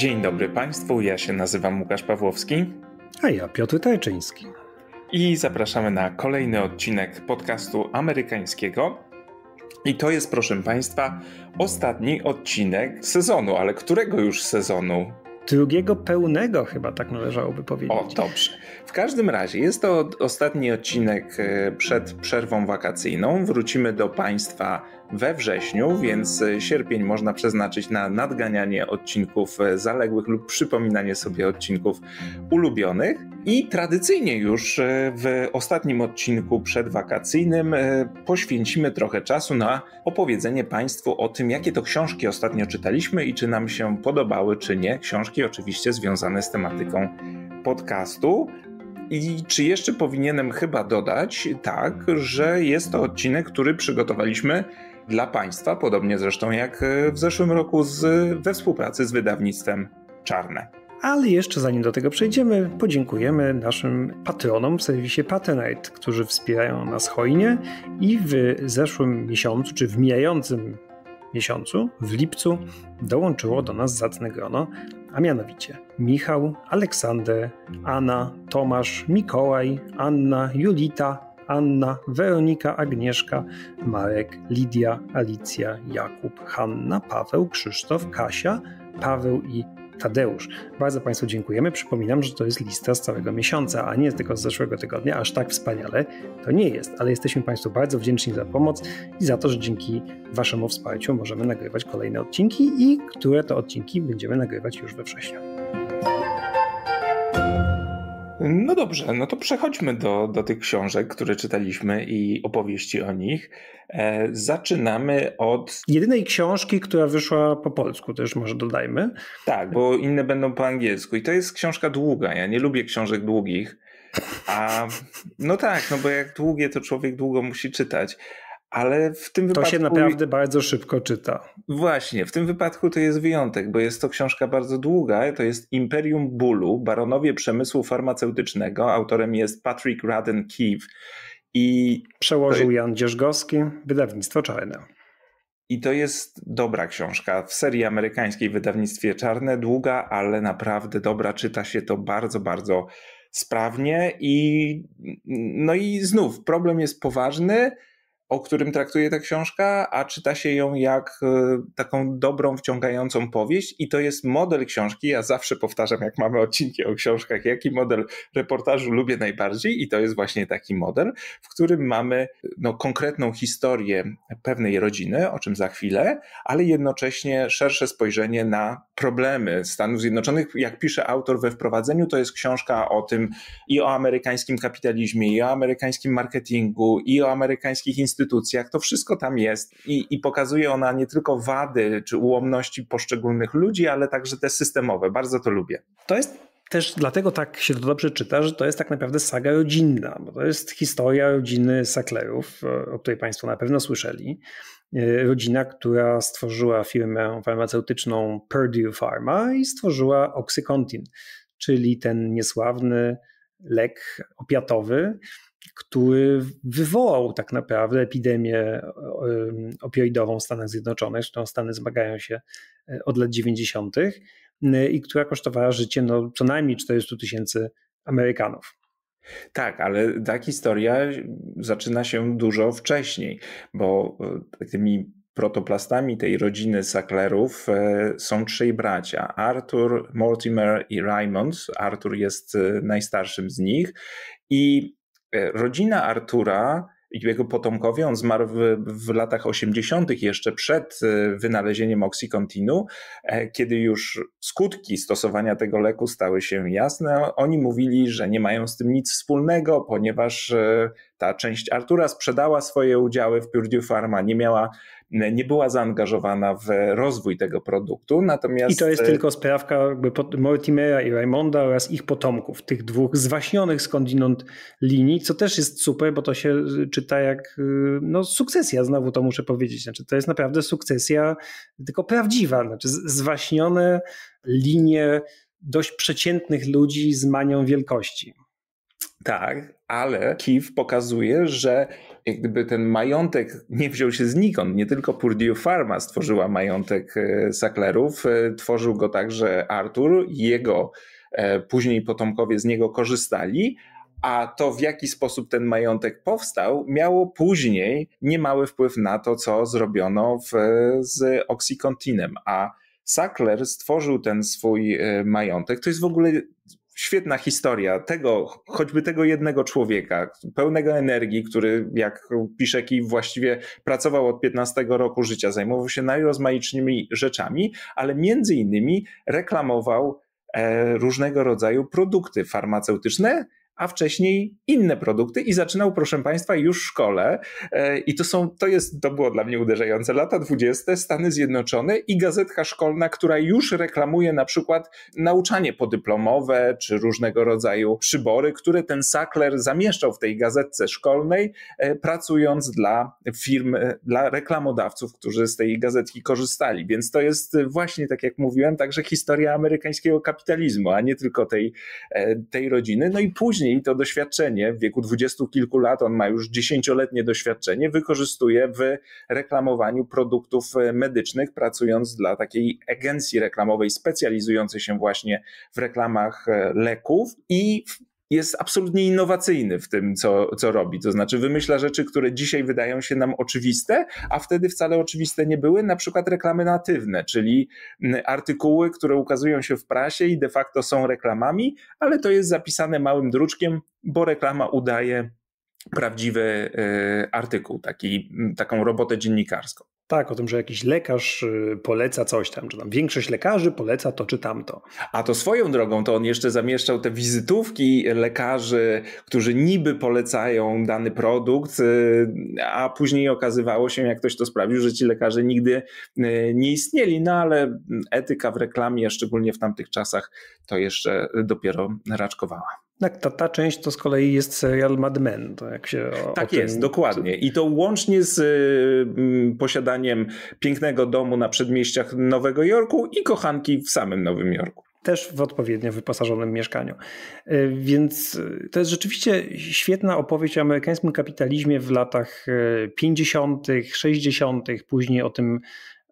Dzień dobry Państwu, ja się nazywam Łukasz Pawłowski. A ja Piotr Tajczyński. I zapraszamy na kolejny odcinek podcastu amerykańskiego. I to jest, proszę Państwa, ostatni odcinek sezonu, ale którego już sezonu? drugiego pełnego chyba tak należałoby powiedzieć. O, dobrze. W każdym razie jest to ostatni odcinek e, przed przerwą wakacyjną. Wrócimy do Państwa we wrześniu, więc e, sierpień można przeznaczyć na nadganianie odcinków e, zaległych lub przypominanie sobie odcinków ulubionych. I tradycyjnie już e, w ostatnim odcinku przedwakacyjnym poświęcimy trochę czasu na opowiedzenie Państwu o tym, jakie to książki ostatnio czytaliśmy i czy nam się podobały, czy nie. Książki oczywiście związane z tematyką podcastu. I czy jeszcze powinienem chyba dodać, tak, że jest to odcinek, który przygotowaliśmy dla państwa, podobnie zresztą jak e, w zeszłym roku z, we współpracy z wydawnictwem Czarne. Ale jeszcze zanim do tego przejdziemy, podziękujemy naszym patronom w serwisie Patronite, którzy wspierają nas hojnie i w zeszłym miesiącu, czy w mijającym miesiącu, w lipcu, dołączyło do nas zacne grono, a mianowicie Michał, Aleksander, Anna, Tomasz, Mikołaj, Anna, Julita, Anna, Weronika, Agnieszka, Marek, Lidia, Alicja, Jakub, Hanna, Paweł, Krzysztof, Kasia, Paweł i Tadeusz. Bardzo Państwu dziękujemy. Przypominam, że to jest lista z całego miesiąca, a nie tylko z zeszłego tygodnia. Aż tak wspaniale to nie jest, ale jesteśmy Państwu bardzo wdzięczni za pomoc i za to, że dzięki Waszemu wsparciu możemy nagrywać kolejne odcinki i które to odcinki będziemy nagrywać już we wrześniu. No dobrze, no to przechodźmy do, do tych książek, które czytaliśmy i opowieści o nich. E, zaczynamy od. Jedynej książki, która wyszła po polsku, też może dodajmy. Tak, bo inne będą po angielsku. I to jest książka długa. Ja nie lubię książek długich. A no tak, no bo jak długie, to człowiek długo musi czytać ale w tym wypadku. To się naprawdę bardzo szybko czyta. Właśnie, w tym wypadku to jest wyjątek, bo jest to książka bardzo długa. To jest Imperium Bólu, Baronowie Przemysłu Farmaceutycznego. Autorem jest Patrick Radden Keefe. I Przełożył to... Jan Dzierzgowski, wydawnictwo Czarne. I to jest dobra książka w serii amerykańskiej wydawnictwie Czarne, długa, ale naprawdę dobra. Czyta się to bardzo, bardzo sprawnie i no i znów problem jest poważny, o którym traktuje ta książka, a czyta się ją jak e, taką dobrą, wciągającą powieść. I to jest model książki. Ja zawsze powtarzam, jak mamy odcinki o książkach, jaki model reportażu lubię najbardziej. I to jest właśnie taki model, w którym mamy no, konkretną historię pewnej rodziny, o czym za chwilę, ale jednocześnie szersze spojrzenie na problemy Stanów Zjednoczonych. Jak pisze autor we wprowadzeniu, to jest książka o tym i o amerykańskim kapitalizmie, i o amerykańskim marketingu, i o amerykańskich instytucjach instytucjach, to wszystko tam jest i, i pokazuje ona nie tylko wady czy ułomności poszczególnych ludzi, ale także te systemowe. Bardzo to lubię. To jest też dlatego tak się to dobrze czyta, że to jest tak naprawdę saga rodzinna, bo to jest historia rodziny Saklerów, e, o której Państwo na pewno słyszeli. E, rodzina, która stworzyła firmę farmaceutyczną Purdue Pharma i stworzyła OxyContin, czyli ten niesławny lek opiatowy, który wywołał tak naprawdę epidemię opioidową w Stanach Zjednoczonych, z którą Stany zmagają się e, od lat 90. i która kosztowała życie no, co najmniej 400 tysięcy Amerykanów. Tak, ale ta historia zaczyna się dużo wcześniej, bo e, tymi protoplastami tej rodziny Sacklerów e, są trzej bracia: Arthur, Mortimer i Raymond. Arthur jest e, najstarszym z nich i e, rodzina Artura jego potomkowie, on zmarł w, w latach 80., jeszcze przed wynalezieniem Oxycontinu, kiedy już skutki stosowania tego leku stały się jasne. Oni mówili, że nie mają z tym nic wspólnego, ponieważ ta część Artura sprzedała swoje udziały w Purdue Pharma, nie miała nie była zaangażowana w rozwój tego produktu, natomiast... I to jest tylko sprawka jakby Mortimera i Raymonda oraz ich potomków, tych dwóch zwaśnionych skądinąd linii, co też jest super, bo to się y, czyta jak y, no, sukcesja, znowu to muszę powiedzieć. Znaczy, to jest naprawdę sukcesja tylko prawdziwa, znaczy zwaśnione linie dość przeciętnych ludzi z manią wielkości. Tak, ale Kiw pokazuje, że jak gdyby ten majątek nie wziął się znikąd. Nie tylko Purdue Pharma stworzyła majątek e, Sacklerów, e, tworzył go także Arthur, jego e, później potomkowie z niego korzystali, a to w jaki sposób ten majątek powstał, miało później niemały wpływ na to, co zrobiono w, z Oxycontinem. A Sackler stworzył ten swój majątek. To jest w ogóle świetna historia tego, choćby tego jednego człowieka, pełnego energii, który, jak pisze właściwie pracował od 15 roku życia, zajmował się najrozmaicznymi rzeczami, ale między innymi reklamował e, różnego rodzaju produkty farmaceutyczne, a wcześniej inne produkty i zaczynał, proszę Państwa, już w szkole. E, I to, są, to, jest, to było dla mnie uderzające. Lata 20. Stany Zjednoczone i gazetka szkolna, która już reklamuje na przykład nauczanie podyplomowe czy różnego rodzaju przybory, które ten Sackler zamieszczał w tej gazetce szkolnej, e, pracując dla firm, e, dla reklamodawców, którzy z tej gazetki korzystali. Więc to jest właśnie, tak jak mówiłem, także historia amerykańskiego kapitalizmu, a nie tylko tej, tej rodziny. No i później, później to doświadczenie w wieku dwudziestu kilku lat, on ma już dziesięcioletnie doświadczenie, wykorzystuje w reklamowaniu produktów e, medycznych, pracując dla takiej agencji reklamowej specjalizującej się właśnie w reklamach e, leków i jest absolutnie innowacyjny w tym, co, co robi. To znaczy, wymyśla rzeczy, które dzisiaj wydają się nam oczywiste, a wtedy wcale oczywiste nie były, na przykład reklamy natywne, czyli mm, artykuły, które ukazują się w prasie i de facto są reklamami, ale to jest zapisane małym druczkiem, bo reklama udaje prawdziwy e, artykuł, taki, taką robotę dziennikarską. Tak, o tym, że jakiś lekarz y, poleca coś tam, czy tam większość lekarzy poleca to czy tamto. A to swoją drogą, to on jeszcze zamieszczał te wizytówki lekarzy, którzy niby polecają dany produkt, y, a później okazywało się, jak ktoś to sprawdził, że ci lekarze nigdy y, nie istnieli, no ale etyka w reklamie, szczególnie w tamtych czasach, to jeszcze dopiero raczkowała. Tak, ta, ta część to z kolei jest serial Mad Men. To jak się o, tak o jest, tym... dokładnie. I to łącznie z y, posiadaniem pięknego domu na przedmieściach Nowego Jorku i kochanki w samym Nowym Jorku też w odpowiednio wyposażonym mieszkaniu. Y, więc y, to jest rzeczywiście świetna opowieść o amerykańskim kapitalizmie w latach 50., y, 60., później o tym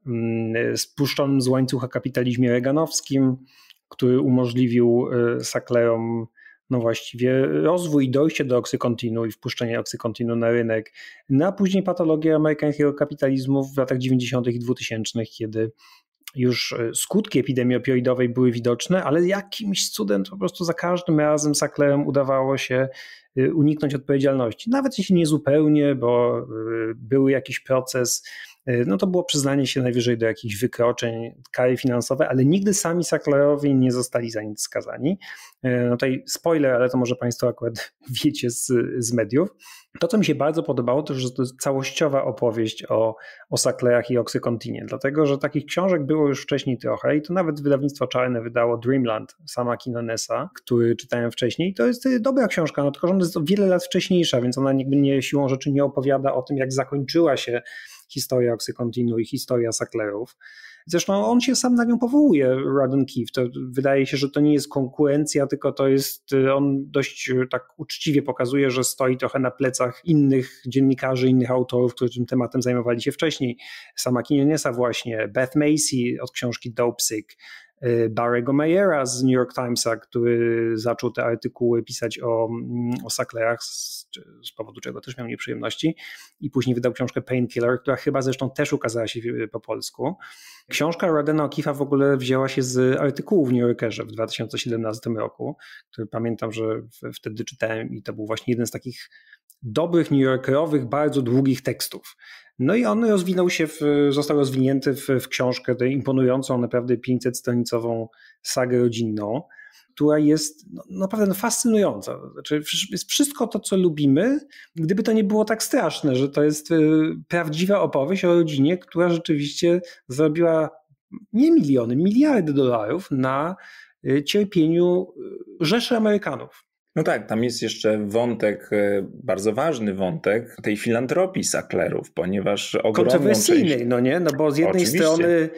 mm, spuszczonym z łańcucha kapitalizmie reganowskim, który umożliwił saklerom no właściwie rozwój, dojście do oksykontinu i wpuszczenie oksykontinu na rynek, na no później patologia amerykańskiego kapitalizmu w latach 90. i 2000., kiedy już e, skutki epidemii opioidowej były widoczne, ale jakimś cudem po prostu za każdym razem Sacklerem udawało się e, uniknąć odpowiedzialności. Nawet jeśli nie zupełnie, bo e, był jakiś proces E, no to było przyznanie się najwyżej do jakichś wykroczeń, kary finansowe, ale nigdy sami Saklarowi nie zostali za nic skazani. E, no tutaj spoiler, ale to może Państwo akurat wiecie z, z mediów. To, co mi się bardzo podobało, to, że to jest całościowa opowieść o, o Saklerach i Oxycontinie, dlatego, że takich książek było już wcześniej trochę i to nawet wydawnictwo czarne wydało Dreamland sama Kinonesa, który czytałem wcześniej. to jest y, dobra książka, no tylko, że ona jest o wiele lat wcześniejsza, więc ona nie, siłą rzeczy nie opowiada o tym, jak zakończyła się historia Oxycontinu i historia Sacklerów. Zresztą on się sam na nią powołuje, Radon Keefe. To wydaje się, że to nie jest konkurencja, tylko to jest, y, on dość y, tak uczciwie pokazuje, że stoi trochę na plecach innych dziennikarzy, innych autorów, którzy tym tematem zajmowali się wcześniej. Sama Kinionesa właśnie, Beth Macy od książki Dopesick. Y, Barry'ego Mayera z New York Timesa, który zaczął te artykuły pisać o, mm, o Sacklerach, z, z powodu czego też miał nieprzyjemności, i później wydał książkę Painkiller, która chyba zresztą też ukazała się po polsku. Książka Radena Okifa w ogóle wzięła się z artykułu w New Yorkerze w 2017 roku, który pamiętam, że wtedy czytałem i to był właśnie jeden z takich dobrych New Yorkerowych, bardzo długich tekstów. No i on rozwinął się, w, został rozwinięty w, w książkę tę imponującą, naprawdę 500-stronicową sagę rodzinną, która jest no, naprawdę no, fascynująca. Znaczy, jest wszystko to, co lubimy, gdyby to nie było tak straszne, że to jest y, prawdziwa opowieść o rodzinie, która rzeczywiście zrobiła nie miliony, miliardy dolarów na y, cierpieniu y, Rzeszy Amerykanów. No tak, tam jest jeszcze wątek, e, bardzo ważny wątek tej filantropii Saklerów, ponieważ ogromną Kontrowersyjnej, część... no nie? No bo z jednej Oczywiście. strony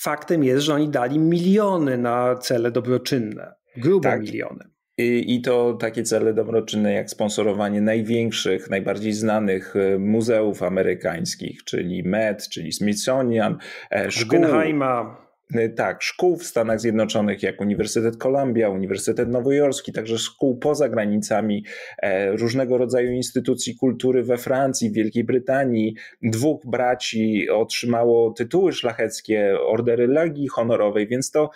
faktem jest, że oni dali miliony na cele dobroczynne, grubo tak. miliony. I, I to takie cele dobroczynne jak sponsorowanie największych, najbardziej znanych e, muzeów amerykańskich, czyli Met, czyli Smithsonian, e, szkół, Guggenheima. Y, tak, szkół w Stanach Zjednoczonych, jak Uniwersytet Columbia, Uniwersytet Nowojorski, także szkół poza granicami, e, różnego rodzaju instytucji kultury we Francji, w Wielkiej Brytanii. Dwóch braci otrzymało tytuły szlacheckie, ordery Legii Honorowej, więc to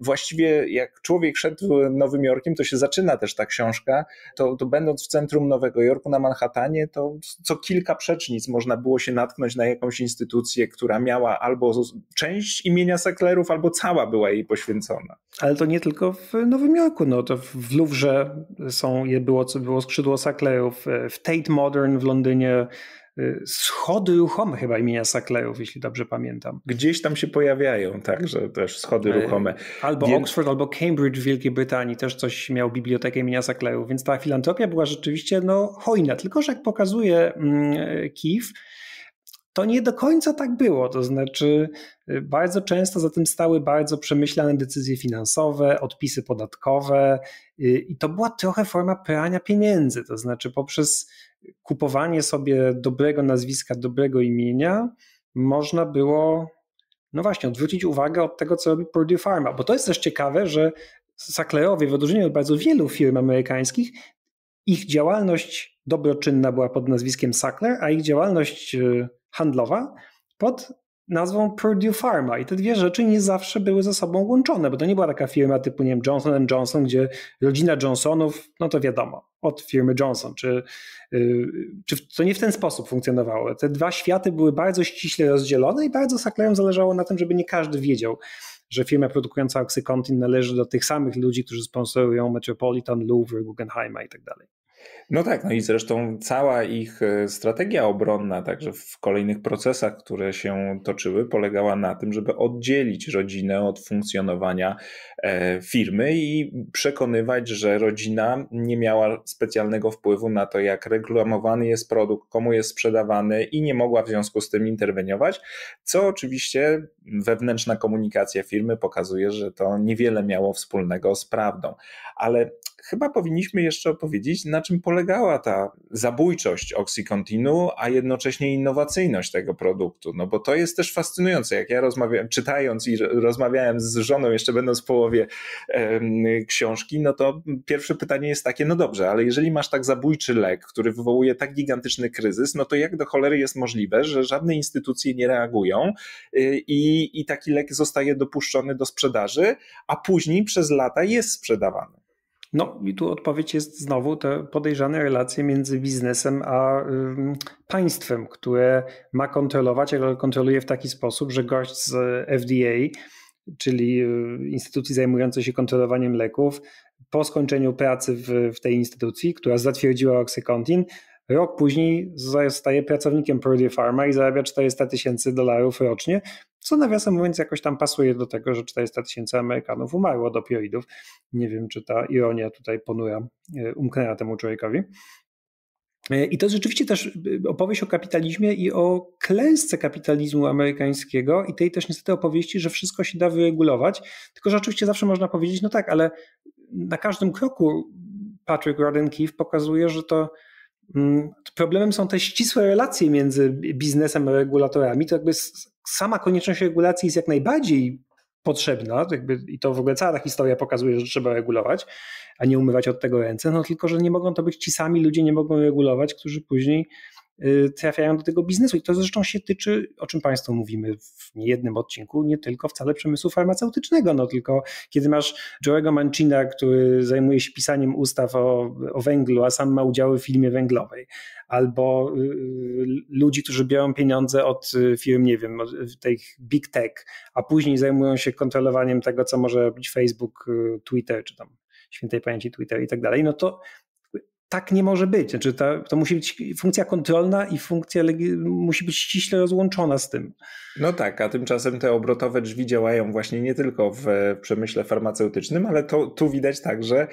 właściwie jak człowiek szedł Nowym Jorkiem, to się zaczyna też ta książka, to, to będąc w centrum Nowego Jorku na Manhattanie, to co kilka przecznic można było się natknąć na jakąś instytucję, która miała albo część imienia Seklerów, albo cała była jej poświęcona. Ale to nie tylko w Nowym Jorku, no to w Louvre są, było, było skrzydło seklerów w Tate Modern w Londynie Y, schody ruchome chyba imienia Sacklerów, jeśli dobrze pamiętam. Gdzieś tam się pojawiają także też schody y, ruchome. Albo Oxford, albo Cambridge w Wielkiej Brytanii też coś miał bibliotekę imienia Sacklerów, więc ta filantropia była rzeczywiście no, hojna. Tylko, że jak pokazuje mm, Kief to nie do końca tak było. To znaczy, y, bardzo często za tym stały bardzo przemyślane decyzje finansowe, odpisy podatkowe, y, i to była trochę forma prania pieniędzy. To znaczy, poprzez kupowanie sobie dobrego nazwiska, dobrego imienia, można było, no właśnie, odwrócić uwagę od tego, co robi Purdue Pharma. Bo to jest też ciekawe, że Sacklerowie, w odróżnieniu od bardzo wielu firm amerykańskich, ich działalność dobroczynna była pod nazwiskiem Sackler, a ich działalność y, handlowa pod nazwą Purdue Pharma i te dwie rzeczy nie zawsze były ze sobą łączone, bo to nie była taka firma typu nie wiem, Johnson Johnson, gdzie rodzina Johnsonów, no to wiadomo, od firmy Johnson, czy, y, czy to nie w ten sposób funkcjonowało. Te dwa światy były bardzo ściśle rozdzielone i bardzo Sakleją zależało na tym, żeby nie każdy wiedział, że firma produkująca Oxycontin należy do tych samych ludzi, którzy sponsorują Metropolitan, Louvre, Guggenheima i tak dalej. No tak, no i zresztą cała ich e, strategia obronna, także w kolejnych procesach, które się toczyły, polegała na tym, żeby oddzielić rodzinę od funkcjonowania e, firmy i przekonywać, że rodzina nie miała specjalnego wpływu na to, jak reklamowany jest produkt, komu jest sprzedawany i nie mogła w związku z tym interweniować, co oczywiście wewnętrzna komunikacja firmy pokazuje, że to niewiele miało wspólnego z prawdą. Ale chyba powinniśmy jeszcze opowiedzieć, na czym polegała ta zabójczość OxyContinu, a jednocześnie innowacyjność tego produktu. No bo to jest też fascynujące. Jak ja rozmawiałem, czytając i rozmawiałem z żoną, jeszcze będąc w połowie książki, no to pierwsze pytanie jest takie: no dobrze, ale jeżeli masz tak zabójczy lek, który wywołuje tak gigantyczny kryzys, no to jak do cholery jest możliwe, że żadne instytucje nie reagują y, i i, taki lek zostaje dopuszczony do sprzedaży, a później przez lata jest sprzedawany. No i tu odpowiedź jest znowu te podejrzane relacje między biznesem a ym, państwem, które ma kontrolować, ale kontroluje w taki sposób, że gość z FDA, czyli y, instytucji zajmującej się kontrolowaniem leków, po skończeniu pracy w, w tej instytucji, która zatwierdziła Oxycontin, Rok później zostaje pracownikiem Purdue Pharma i zarabia 400 tysięcy dolarów rocznie, co nawiasem mówiąc jakoś tam pasuje do tego, że 400 tysięcy Amerykanów umarło od opioidów. Nie wiem, czy ta ironia tutaj ponura e, umknęła temu człowiekowi. E, I to jest rzeczywiście też e, opowieść o kapitalizmie i o klęsce kapitalizmu amerykańskiego i tej też niestety opowieści, że wszystko się da wyregulować. Tylko, że oczywiście zawsze można powiedzieć, no tak, ale na każdym kroku Patrick Rodden Keefe pokazuje, że to Mm, problemem są te ścisłe relacje między biznesem a regulatorami. To jakby sama konieczność regulacji jest jak najbardziej potrzebna, to jakby, i to w ogóle cała ta historia pokazuje, że trzeba regulować, a nie umywać od tego ręce, no tylko, że nie mogą to być ci sami ludzie, nie mogą regulować, którzy później Y, trafiają do tego biznesu. I to zresztą się tyczy, o czym Państwu mówimy w niejednym odcinku, nie tylko wcale przemysłu farmaceutycznego, no tylko kiedy masz Joe'ego Mancina, który zajmuje się pisaniem ustaw o, o węglu, a sam ma udziały w firmie węglowej, albo y, y, ludzi, którzy biorą pieniądze od y, firm, nie wiem, tych big tech, a później zajmują się kontrolowaniem tego, co może robić Facebook, Twitter, czy tam świętej pamięci Twitter i tak dalej, no to tak nie może być. Znaczy ta, to musi być funkcja kontrolna i funkcja musi być ściśle rozłączona z tym. No tak, a tymczasem te obrotowe drzwi działają właśnie nie tylko w przemyśle farmaceutycznym, ale to, tu widać także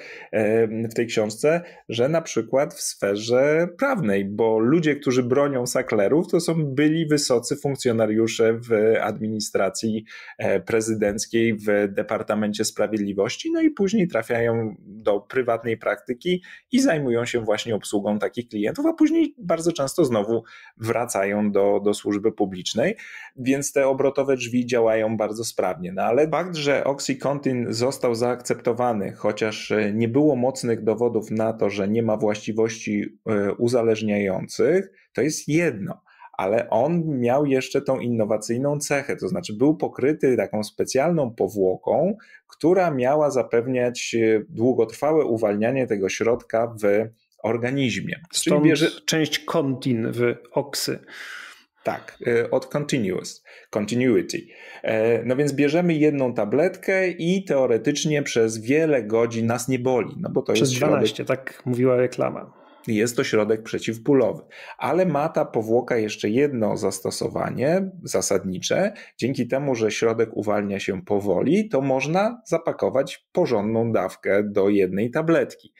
w tej książce, że na przykład w sferze prawnej, bo ludzie, którzy bronią saklerów, to są byli wysocy funkcjonariusze w administracji e, prezydenckiej, w Departamencie Sprawiedliwości, no i później trafiają do prywatnej praktyki i zajmują się właśnie obsługą takich klientów, a później bardzo często znowu wracają do, do służby publicznej, więc te obrotowe drzwi działają bardzo sprawnie. No ale fakt, że OxyContin został zaakceptowany, chociaż e, nie było mocnych dowodów na to, że nie ma właściwości e, uzależniających, to jest jedno ale on miał jeszcze tą innowacyjną cechę, to znaczy był pokryty taką specjalną powłoką, która miała zapewniać e, długotrwałe uwalnianie tego środka w organizmie. Stąd Czyli bierze... część kontin w oksy. Tak, e, od continuous, continuity. E, no więc bierzemy jedną tabletkę i teoretycznie przez wiele godzin nas nie boli. No bo to przez jest 12, środek... tak mówiła reklama jest to środek przeciwbólowy. Ale ma ta powłoka jeszcze jedno zastosowanie zasadnicze. Dzięki temu, że środek uwalnia się powoli, to można zapakować porządną dawkę do jednej tabletki,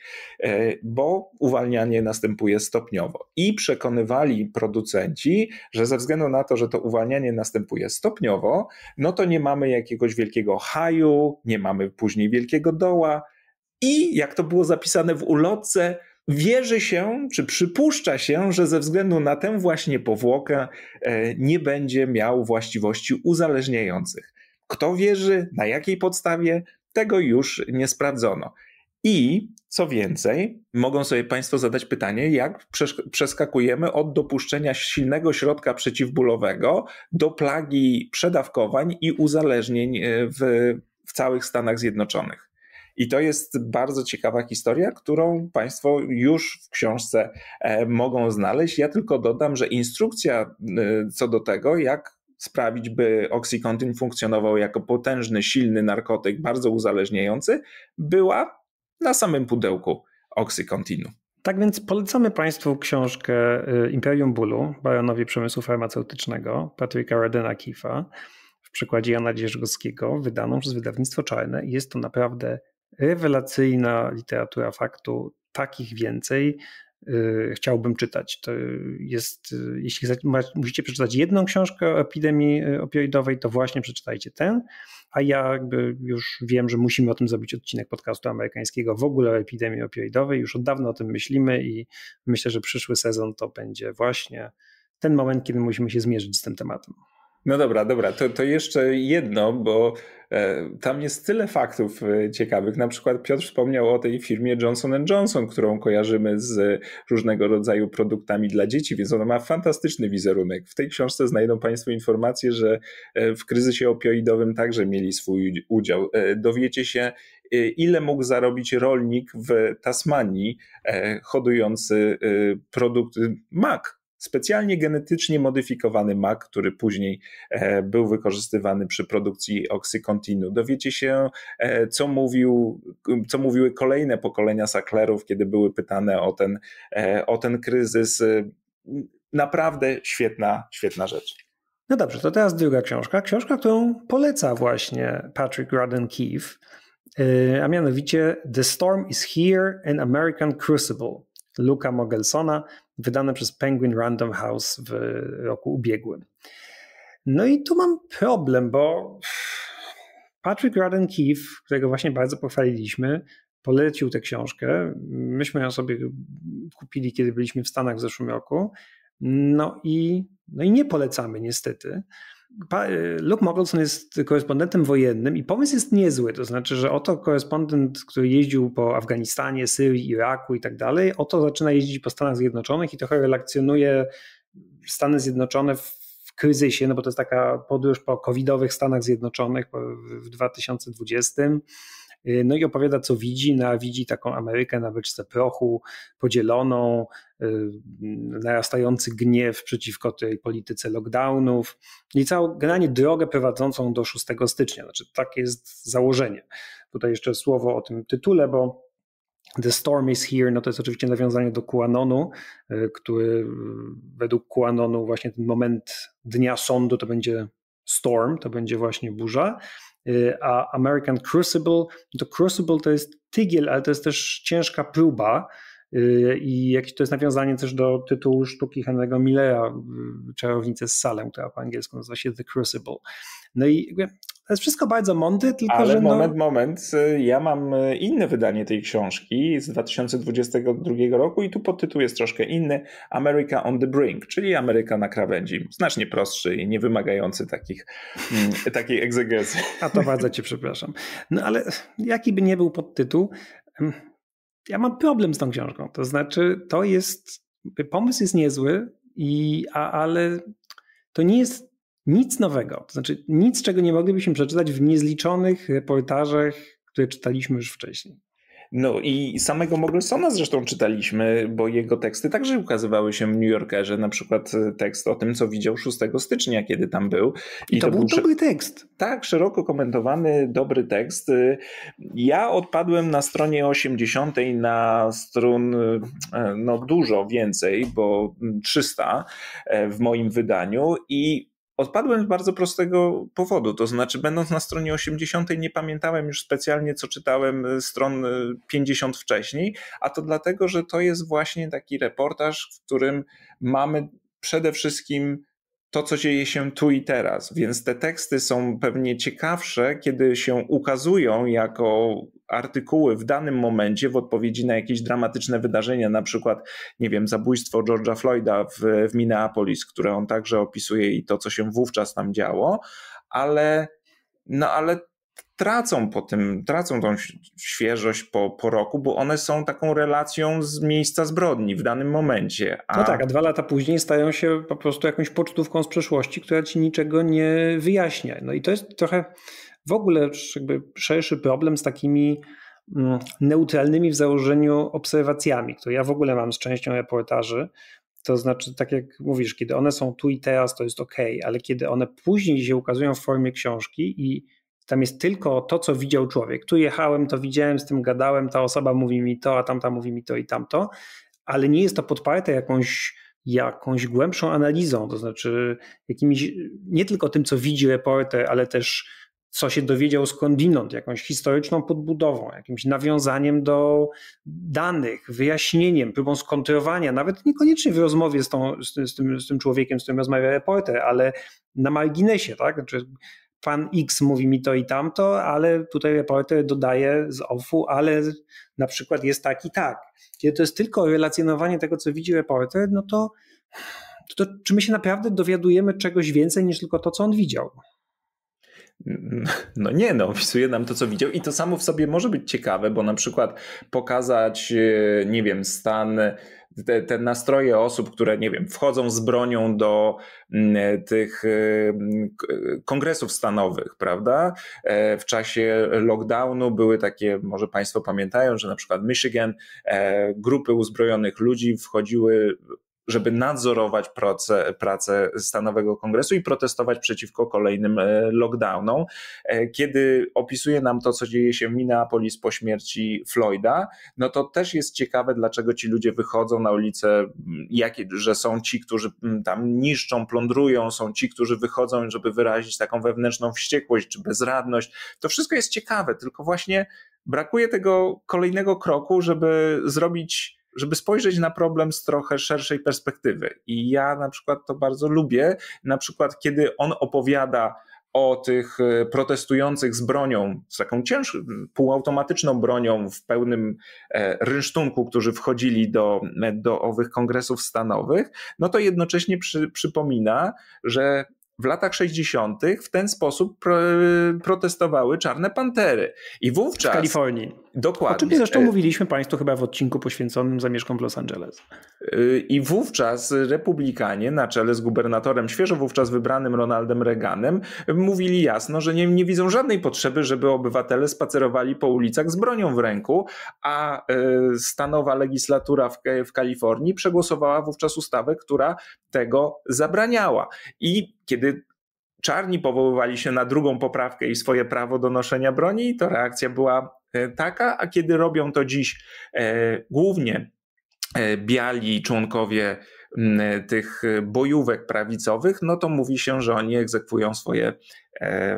e, bo uwalnianie następuje stopniowo. I przekonywali producenci, że ze względu na to, że to uwalnianie następuje stopniowo, no to nie mamy jakiegoś wielkiego haju, nie mamy później wielkiego doła. I jak to było zapisane w ulotce, wierzy się, czy przypuszcza się, że ze względu na tę właśnie powłokę e, nie będzie miał właściwości uzależniających. Kto wierzy, na jakiej podstawie, tego już nie sprawdzono. I co więcej, mogą sobie Państwo zadać pytanie, jak przeskakujemy od dopuszczenia silnego środka przeciwbólowego do plagi przedawkowań i uzależnień e, w, w całych Stanach Zjednoczonych. I to jest bardzo ciekawa historia, którą Państwo już w książce e, mogą znaleźć. Ja tylko dodam, że instrukcja e, co do tego, jak sprawić, by Oxycontin funkcjonował jako potężny, silny narkotyk, bardzo uzależniający, była na samym pudełku Oxycontinu. Tak więc polecamy Państwu książkę e, Imperium Bólu, Baronowie Przemysłu Farmaceutycznego Patryka Redena Kifa w przykładzie Jana Dzierżgowskiego, wydaną przez wydawnictwo Czarne. Jest to naprawdę rewelacyjna literatura faktu, takich więcej y, chciałbym czytać. To jest, y, jeśli musicie przeczytać jedną książkę o epidemii y, opioidowej, to właśnie przeczytajcie ten, a ja jakby już wiem, że musimy o tym zrobić odcinek podcastu amerykańskiego w ogóle o epidemii opioidowej. Już od dawna o tym myślimy i myślę, że przyszły sezon to będzie właśnie ten moment, kiedy musimy się zmierzyć z tym tematem. No dobra, dobra, to, to jeszcze jedno, bo e, tam jest tyle faktów e, ciekawych. Na przykład Piotr wspomniał o tej firmie Johnson Johnson, którą kojarzymy z różnego rodzaju produktami dla dzieci, więc ona ma fantastyczny wizerunek. W tej książce znajdą Państwo informacje, że e, w kryzysie opioidowym także mieli swój udział. Dowiecie się, ile mógł zarobić rolnik w Tasmanii hodujący produkt mak specjalnie genetycznie modyfikowany mak, który później e, był wykorzystywany przy produkcji oksykontinu. Dowiecie się, e, co, mówił, co mówiły kolejne pokolenia saklerów, kiedy były pytane o ten, e, o ten kryzys. Naprawdę świetna, świetna rzecz. No dobrze, to teraz druga książka. Książka, którą poleca właśnie Patrick Radden Keefe, a mianowicie The Storm is Here, an American Crucible. Luka Mogelsona, wydane przez Penguin Random House w roku ubiegłym. No i tu mam problem, bo Patrick Radden Keefe, którego właśnie bardzo pochwaliliśmy, polecił tę książkę. Myśmy ją sobie kupili, kiedy byliśmy w Stanach w zeszłym roku. No i, no i nie polecamy, niestety. E, Luke Mogulson jest korespondentem wojennym i pomysł jest niezły. To znaczy, że oto korespondent, który jeździł po Afganistanie, Syrii, Iraku i tak dalej, oto zaczyna jeździć po Stanach Zjednoczonych i trochę relacjonuje Stany Zjednoczone w kryzysie, no bo to jest taka podróż po covidowych Stanach Zjednoczonych w 2020. E, no i opowiada, co widzi. No, widzi taką Amerykę na beczce prochu, podzieloną, Y, narastający gniew przeciwko tej polityce lockdownów i całą generalnie drogę prowadzącą do 6 stycznia. Znaczy, takie jest założenie. Tutaj jeszcze słowo o tym tytule, bo The Storm is Here, no to jest oczywiście nawiązanie do QAnonu, y, który y, według QAnonu właśnie ten moment dnia sądu to będzie storm, to będzie właśnie burza, a American Crucible, to Crucible to jest tygiel, ale to jest też ciężka próba, Y, I jakieś to jest nawiązanie też do tytułu sztuki Henry'ego Millera, y, Czarownicę z Salem, która po angielsku nazywa się The Crucible. No i to jest wszystko bardzo mądre, tylko Ale że. Moment, no... moment. Y, ja mam inne wydanie tej książki z 2022 roku i tu podtytuł jest troszkę inny: America on the Brink, czyli Ameryka na krawędzi. Znacznie prostszy i nie wymagający takich, mm, takiej egzegezy. A to bardzo Cię przepraszam. No ale jaki by nie był podtytuł, ja mam problem z tą książką. To znaczy, to jest, pomysł jest niezły, i, a, ale to nie jest nic nowego. To znaczy, nic, czego nie moglibyśmy przeczytać w niezliczonych reportażach, które czytaliśmy już wcześniej. No i samego Morrisona zresztą czytaliśmy, bo jego teksty także ukazywały się w New Yorkerze, na przykład e, tekst o tym, co widział 6 stycznia, kiedy tam był. I, I to, to, był, dobry tekst. Tak, szeroko komentowany, dobry tekst. E, ja odpadłem na stronie 80 na stron e, no dużo więcej, bo 300 w moim wydaniu i Odpadłem z bardzo prostego powodu, to znaczy, będąc na stronie 80, nie pamiętałem już specjalnie, co czytałem e, stron 50 e, wcześniej, a to dlatego, że to jest właśnie taki reportaż, w którym mamy przede wszystkim to, co dzieje się tu i teraz. Więc te teksty są pewnie ciekawsze, kiedy się ukazują jako artykuły w danym momencie w odpowiedzi na jakieś dramatyczne wydarzenia, na przykład, nie wiem, zabójstwo George'a Floyda w, w Minneapolis, które on także opisuje i to, co się wówczas tam działo, ale. No, ale tracą po tym, tracą tą świeżość po, po roku, bo one są taką relacją z miejsca zbrodni w danym momencie. A... No tak, a dwa lata później stają się po prostu jakąś pocztówką z przeszłości, która ci niczego nie wyjaśnia. No i to jest trochę w ogóle jakby szerszy problem z takimi mm, neutralnymi w założeniu obserwacjami, które ja w ogóle mam z częścią reportaży, to znaczy, tak jak mówisz, kiedy one są tu i teraz, to jest ok, ale kiedy one później się ukazują w formie książki i tam jest tylko to, co widział człowiek. Tu jechałem, to widziałem, z tym gadałem, ta osoba mówi mi to, a tamta mówi mi to i tamto, ale nie jest to podparte jakąś, jakąś głębszą analizą, to znaczy jakimiś, nie tylko tym, co widzi reporter, ale też co się dowiedział skądinąd, jakąś historyczną podbudową, jakimś nawiązaniem do danych, wyjaśnieniem, próbą skontrowania, nawet niekoniecznie w rozmowie z, tą, z, tym, z tym człowiekiem, z którym rozmawia reporter, ale na marginesie, tak? Znaczy, pan X mówi mi to i tamto, ale tutaj reporter dodaje z OFU, ale na przykład jest tak i tak. Kiedy to jest tylko relacjonowanie tego, co widzi reporter, no to, to, to czy my się naprawdę dowiadujemy czegoś więcej niż tylko to, co on widział? No nie, no, opisuje nam to, co widział, i to samo w sobie może być ciekawe, bo na przykład pokazać, e, nie wiem, stan te, te nastroje osób, które, nie wiem, wchodzą z bronią do mm, tych y, kongresów stanowych, prawda? E, w czasie lockdownu były takie, może Państwo pamiętają, że na przykład Michigan, e, grupy uzbrojonych ludzi wchodziły żeby nadzorować pracę, pracę stanowego kongresu i protestować przeciwko kolejnym e, lockdownom. E, kiedy opisuje nam to, co dzieje się w Minneapolis po śmierci Floyda, no to też jest ciekawe, dlaczego ci ludzie wychodzą na ulicę, jakie, że są ci, którzy tam niszczą, plądrują, są ci, którzy wychodzą, żeby wyrazić taką wewnętrzną wściekłość czy bezradność. To wszystko jest ciekawe, tylko właśnie brakuje tego kolejnego kroku, żeby zrobić żeby spojrzeć na problem z trochę szerszej perspektywy. I ja na przykład to bardzo lubię, na przykład kiedy on opowiada o tych e, protestujących z bronią, z taką ciężką, półautomatyczną bronią w pełnym e, rynsztunku, którzy wchodzili do, do owych kongresów stanowych, no to jednocześnie przy, przypomina, że w latach 60. w ten sposób pro, protestowały Czarne Pantery. I wówczas... W Kalifornii. Dokładnie. O czym zresztą e, mówiliśmy Państwu chyba w odcinku poświęconym zamieszkom w Los Angeles. Y, I wówczas republikanie na czele z gubernatorem, świeżo wówczas wybranym Ronaldem Reaganem, mówili jasno, że nie, nie widzą żadnej potrzeby, żeby obywatele spacerowali po ulicach z bronią w ręku, a e, stanowa legislatura w, e, w Kalifornii przegłosowała wówczas ustawę, która tego zabraniała. I kiedy czarni powoływali się na drugą poprawkę i swoje prawo do noszenia broni, to reakcja była e, taka, a kiedy robią to dziś e, głównie e, biali członkowie tych bojówek prawicowych, no to mówi się, że oni egzekwują swoje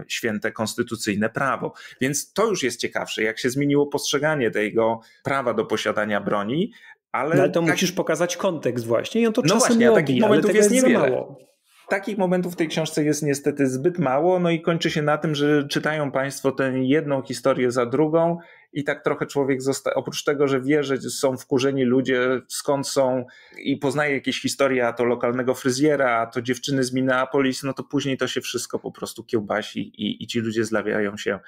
święte konstytucyjne prawo. Więc to już jest ciekawsze, jak się zmieniło postrzeganie tego prawa do posiadania broni. Ale, no, ale to tak... musisz pokazać kontekst właśnie i on to no czasem właśnie, robi, a takich momentów jest niewiele. Za mało. Takich momentów w tej książce jest niestety zbyt mało, no i kończy się na tym, że czytają Państwo tę jedną historię za drugą i tak trochę człowiek zostaje, oprócz tego, że wie, że są wkurzeni ludzie, skąd są i poznaje jakieś historie, a to lokalnego fryzjera, a to dziewczyny z Minneapolis, no to później to się wszystko po prostu kiełbasi i, i ci ludzie zlawiają się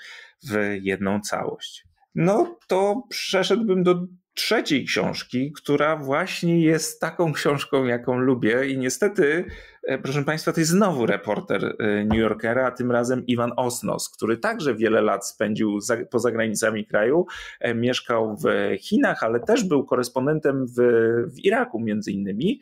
w jedną całość. No to przeszedłbym do trzeciej książki, która właśnie jest taką książką, jaką lubię. I niestety, e, proszę Państwa, to jest znowu reporter e, New Yorkera, a tym razem Iwan Osnos, który także wiele lat spędził za, poza granicami kraju. E, mieszkał w Chinach, ale też był korespondentem w, w Iraku, między innymi.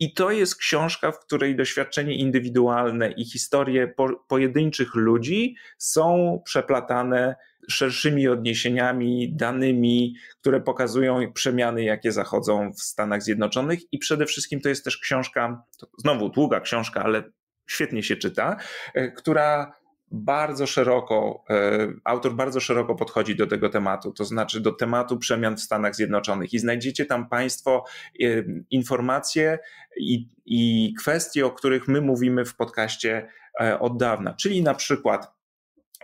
I to jest książka, w której doświadczenie indywidualne i historie po, pojedynczych ludzi są przeplatane szerszymi odniesieniami, danymi, które pokazują przemiany, jakie zachodzą w Stanach Zjednoczonych. I przede wszystkim to jest też książka, znowu długa książka, ale świetnie się czyta, e, która bardzo szeroko, e, autor bardzo szeroko podchodzi do tego tematu, to znaczy do tematu przemian w Stanach Zjednoczonych i znajdziecie tam Państwo e, informacje i, i kwestie, o których my mówimy w podcaście od dawna, czyli na przykład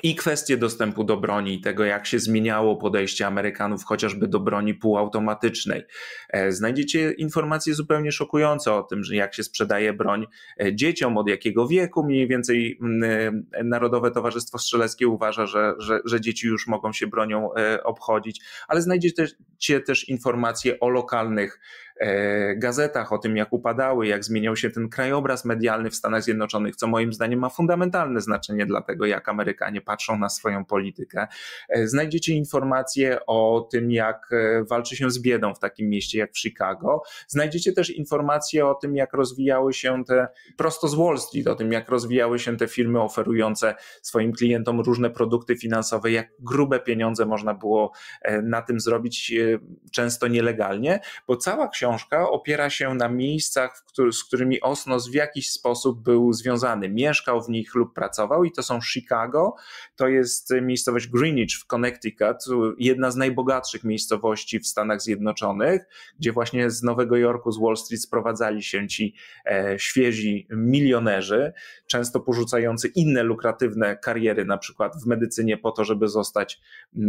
i kwestie dostępu do broni, tego jak się zmieniało podejście Amerykanów chociażby do broni półautomatycznej. E, znajdziecie informacje zupełnie szokujące o tym, że jak się sprzedaje broń e, dzieciom, od jakiego wieku mniej więcej mm, e, Narodowe Towarzystwo Strzeleckie uważa, że, że, że dzieci już mogą się bronią obchodzić, ale znajdziecie też informacje o lokalnych E, gazetach, o tym jak upadały, jak zmieniał się ten krajobraz medialny w Stanach Zjednoczonych, co moim zdaniem ma fundamentalne znaczenie dla tego, jak Amerykanie patrzą na swoją politykę. E, znajdziecie informacje o tym, jak e, walczy się z biedą w takim mieście jak Chicago. Znajdziecie też informacje o tym, jak rozwijały się te, prosto z Wall Street, o tym, jak rozwijały się te firmy oferujące swoim klientom różne produkty finansowe, jak grube pieniądze można było na tym zrobić, często nielegalnie, bo cała książka książka opiera się na miejscach, z którymi Osnos w jakiś sposób był związany. Mieszkał w nich lub pracował i to są Chicago, to jest miejscowość Greenwich w Connecticut, jedna z najbogatszych miejscowości w Stanach Zjednoczonych, gdzie właśnie z Nowego Jorku, z Wall Street sprowadzali się ci e, świezi milionerzy, często porzucający inne lukratywne kariery, na przykład w medycynie po to, żeby zostać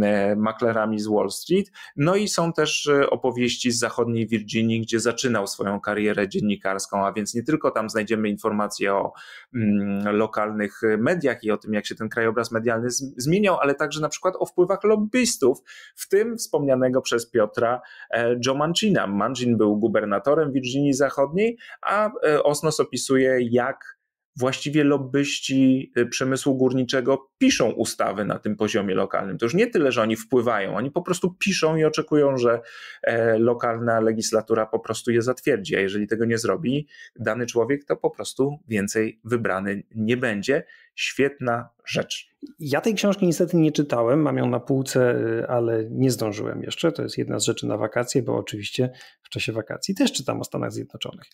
e, maklerami z Wall Street. No i są też e, opowieści z zachodniej Virginii, Dziennik, gdzie zaczynał swoją karierę dziennikarską, a więc nie tylko tam znajdziemy informacje o mm, lokalnych mediach i o tym, jak się ten krajobraz medialny zmieniał, ale także na przykład o wpływach lobbystów, w tym wspomnianego przez Piotra e, Joe Mancina. Mancin był gubernatorem Wirginii Zachodniej, a e, Osnos opisuje, jak właściwie lobbyści y, przemysłu górniczego piszą ustawy na tym poziomie lokalnym. To już nie tyle, że oni wpływają, oni po prostu piszą i oczekują, że e, lokalna legislatura po prostu je zatwierdzi, a jeżeli tego nie zrobi dany człowiek, to po prostu więcej wybrany nie będzie świetna rzecz. Ja tej książki niestety nie czytałem, mam ją na półce, y, ale nie zdążyłem jeszcze. To jest jedna z rzeczy na wakacje, bo oczywiście w czasie wakacji też czytam o Stanach Zjednoczonych.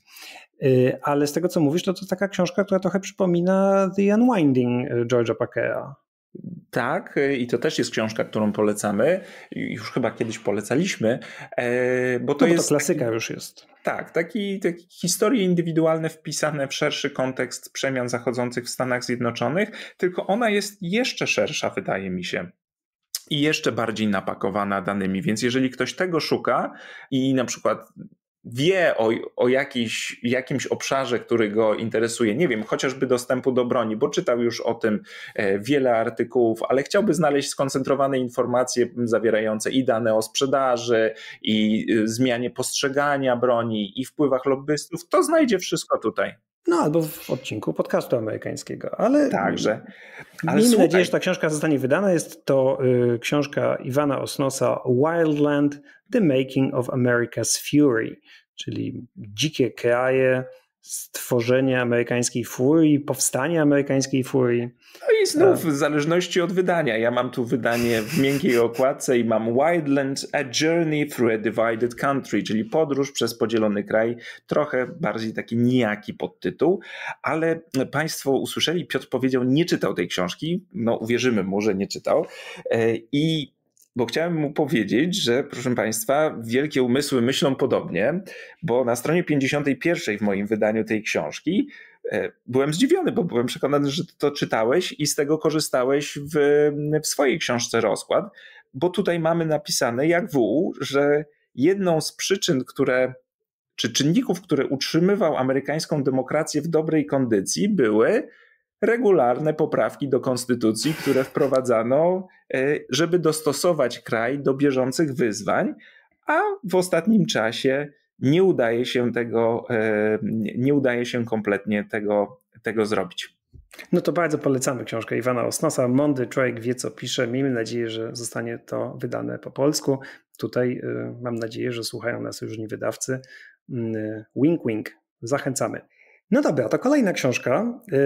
Y, ale z tego co mówisz, to no to taka książka, która trochę przypomina The Unwinding y, George'a Packera. Tak, e, i to też jest książka, którą polecamy. Już chyba kiedyś polecaliśmy, e, bo to no, bo jest. To klasyka już jest. Tak, taki, taki historie indywidualne wpisane w szerszy kontekst przemian zachodzących w Stanach Zjednoczonych, tylko ona jest jeszcze szersza, wydaje mi się i jeszcze bardziej napakowana danymi. Więc jeżeli ktoś tego szuka i na przykład wie o, o jakiś, jakimś obszarze, który go interesuje, nie wiem, chociażby dostępu do broni, bo czytał już o tym e, wiele artykułów, ale chciałby znaleźć skoncentrowane informacje zawierające i dane o sprzedaży, i e, zmianie postrzegania broni, i wpływach lobbystów, to znajdzie wszystko tutaj. No, albo w odcinku podcastu amerykańskiego. Ale Także. Ale miejmy nadzieję, że ta książka zostanie wydana. Jest to y, książka Iwana Osnosa Wildland: The Making of America's Fury, czyli dzikie kraje, stworzenie amerykańskiej furii, powstanie amerykańskiej furii. No i znów w zależności od wydania. Ja mam tu wydanie w miękkiej okładce i mam Wildland A Journey Through a Divided Country, czyli podróż przez podzielony kraj. Trochę bardziej taki nijaki podtytuł, ale Państwo usłyszeli, Piotr powiedział, nie czytał tej książki. No uwierzymy mu, że nie czytał. E, I bo chciałem mu powiedzieć, że proszę Państwa, wielkie umysły myślą podobnie, bo na stronie 51 w moim wydaniu tej książki e, byłem zdziwiony, bo byłem przekonany, że to czytałeś i z tego korzystałeś w, w swojej książce Rozkład, bo tutaj mamy napisane jak w, że jedną z przyczyn, które czy czynników, które utrzymywał amerykańską demokrację w dobrej kondycji, były regularne poprawki do konstytucji, które wprowadzano, e, żeby dostosować kraj do bieżących wyzwań, a w ostatnim czasie nie udaje się tego, e, nie udaje się kompletnie tego, tego zrobić. No to bardzo polecamy książkę Iwana Osnosa. Mądry człowiek wie, co pisze. Miejmy nadzieję, że zostanie to wydane po polsku. Tutaj e, mam nadzieję, że słuchają nas różni wydawcy. Mm, wink, wink. Zachęcamy. No dobra, to kolejna książka. Yy,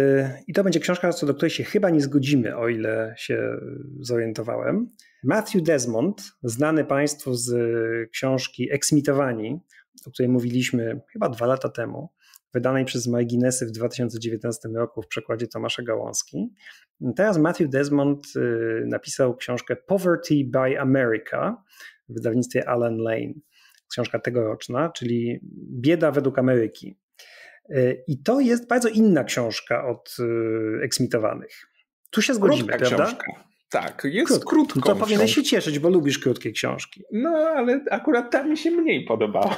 I to będzie książka, co do której się chyba nie zgodzimy, o ile się zorientowałem. Matthew Desmond, znany Państwu z yy, książki Eksmitowani, o której mówiliśmy chyba dwa lata temu, wydanej przez Marginesy w 2019 roku w przekładzie Tomasza Gałąski. Teraz Matthew Desmond yy, napisał książkę Poverty by America w wydawnictwie Alan Lane. Książka tegoroczna, czyli Bieda według Ameryki. E, I to jest bardzo inna książka od e, eksmitowanych. Tu się zgodzimy, Krótka prawda? Książka. Tak, jest Krót, krótką. To powinieneś się cieszyć, bo lubisz krótkie książki. No, ale akurat ta mi się mniej podobała.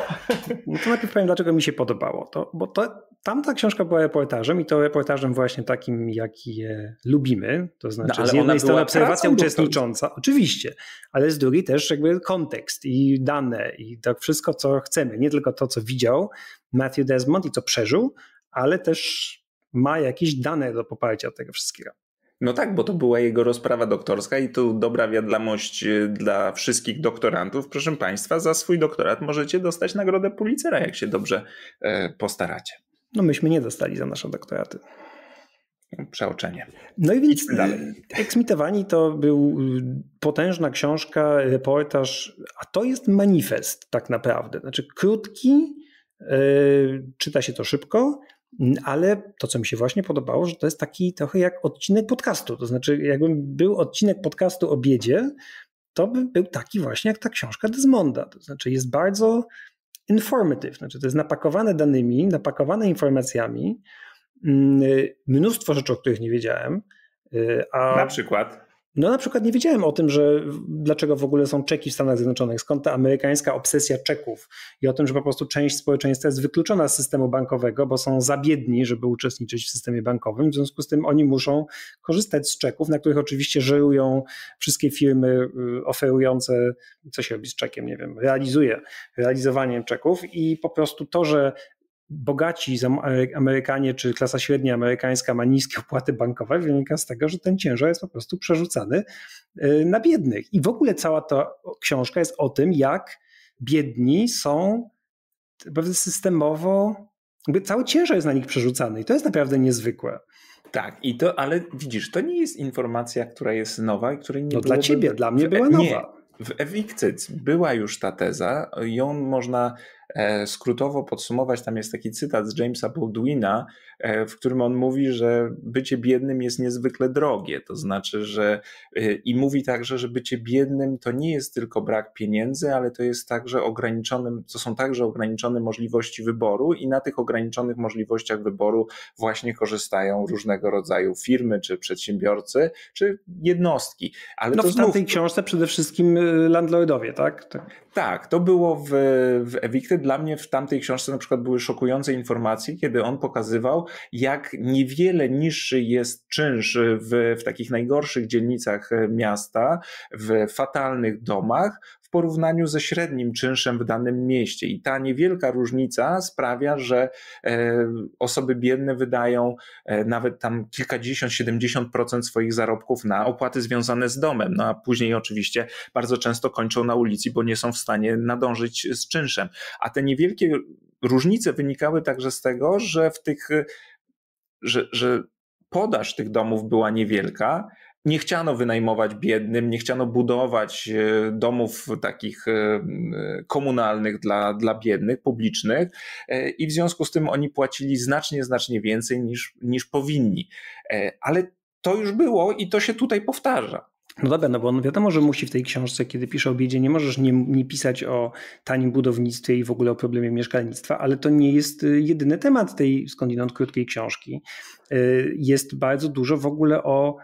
No to najpierw powiem, dlaczego mi się podobało. To, bo to, tamta książka była reportażem i to reportażem właśnie takim, jaki je lubimy. To no, znaczy, no, ale z jednej strony obserwacja uczestnicząca, oczywiście, ale z drugiej też jakby kontekst i dane i tak wszystko, co chcemy. Nie tylko to, co widział Matthew Desmond i co przeżył, ale też ma jakieś dane do poparcia tego wszystkiego. No tak, bo to była jego rozprawa doktorska i to dobra wiadomość e, dla wszystkich doktorantów. Proszę Państwa, za swój doktorat możecie dostać nagrodę Pulitzera, jak się dobrze e, postaracie. No myśmy nie dostali za nasze doktoraty. Przeoczenie. No i więc Eksmitowani to był y, potężna książka, reportaż, a to jest manifest tak naprawdę. Znaczy krótki, y, czyta się to szybko, ale to, co mi się właśnie podobało, że to jest taki trochę jak odcinek podcastu. To znaczy, jakbym był odcinek podcastu o biedzie, to by był taki właśnie jak ta książka Desmonda. To znaczy, jest bardzo informative, znaczy to jest napakowane danymi, napakowane informacjami, mm, y, mnóstwo rzeczy, o których nie wiedziałem. Y, a... Na przykład? No na przykład nie wiedziałem o tym, że dlaczego w ogóle są czeki w Stanach Zjednoczonych, skąd ta amerykańska obsesja czeków i o tym, że po prostu część społeczeństwa jest wykluczona z systemu bankowego, bo są za biedni, żeby uczestniczyć w systemie bankowym, w związku z tym oni muszą korzystać z czeków, na których oczywiście żerują wszystkie firmy y, oferujące, co się robi z czekiem, nie wiem, realizuje, realizowaniem czeków i po prostu to, że bogaci e, Amerykanie czy klasa średnia amerykańska ma niskie opłaty bankowe, wynika z tego, że ten ciężar jest po prostu przerzucany e, na biednych. I w ogóle cała ta książka jest o tym, jak biedni są systemowo, jakby cały ciężar jest na nich przerzucany i to jest naprawdę niezwykłe. Tak, i to, ale widzisz, to nie jest informacja, która jest nowa i której nie No dla ciebie, dla mnie była e- nowa. Nie. W Ewikcyc była już ta teza, ją można E, skrótowo podsumować, tam jest taki cytat z Jamesa Baldwina, e, w którym on mówi, że bycie biednym jest niezwykle drogie. To znaczy, że e, i mówi także, że bycie biednym to nie jest tylko brak pieniędzy, ale to jest także ograniczonym, to są także ograniczone możliwości wyboru i na tych ograniczonych możliwościach wyboru właśnie korzystają różnego rodzaju firmy, czy przedsiębiorcy, czy jednostki. Ale no w znów... tamtej książce przede wszystkim y, landlordowie, tak? tak. Tak, to było w, w Evicted. Dla mnie w tamtej książce na przykład były szokujące informacje, kiedy on pokazywał, jak niewiele niższy jest czynsz w, w takich najgorszych dzielnicach e, miasta, w fatalnych domach, w porównaniu ze średnim czynszem w danym mieście. I ta niewielka różnica sprawia, że e, osoby biedne wydają e, nawet tam kilkadziesiąt, siedemdziesiąt procent swoich zarobków na opłaty związane z domem. No a później oczywiście bardzo często kończą na ulicy, bo nie są w stanie nadążyć z czynszem. A te niewielkie różnice wynikały także z tego, że w tych, że, że podaż tych domów była niewielka, nie chciano wynajmować biednym, nie chciano budować e, domów takich e, komunalnych dla, dla biednych, publicznych e, i w związku z tym oni płacili znacznie, znacznie więcej niż, niż powinni. Ale to już było i to się tutaj powtarza. No dobra, no bo on no wiadomo, że musi w tej książce, kiedy pisze o biedzie, nie możesz nie, nie, pisać o tanim budownictwie i w ogóle o problemie mieszkalnictwa, ale to nie jest y, jedyny temat tej skądinąd krótkiej książki. Y, jest bardzo dużo w ogóle o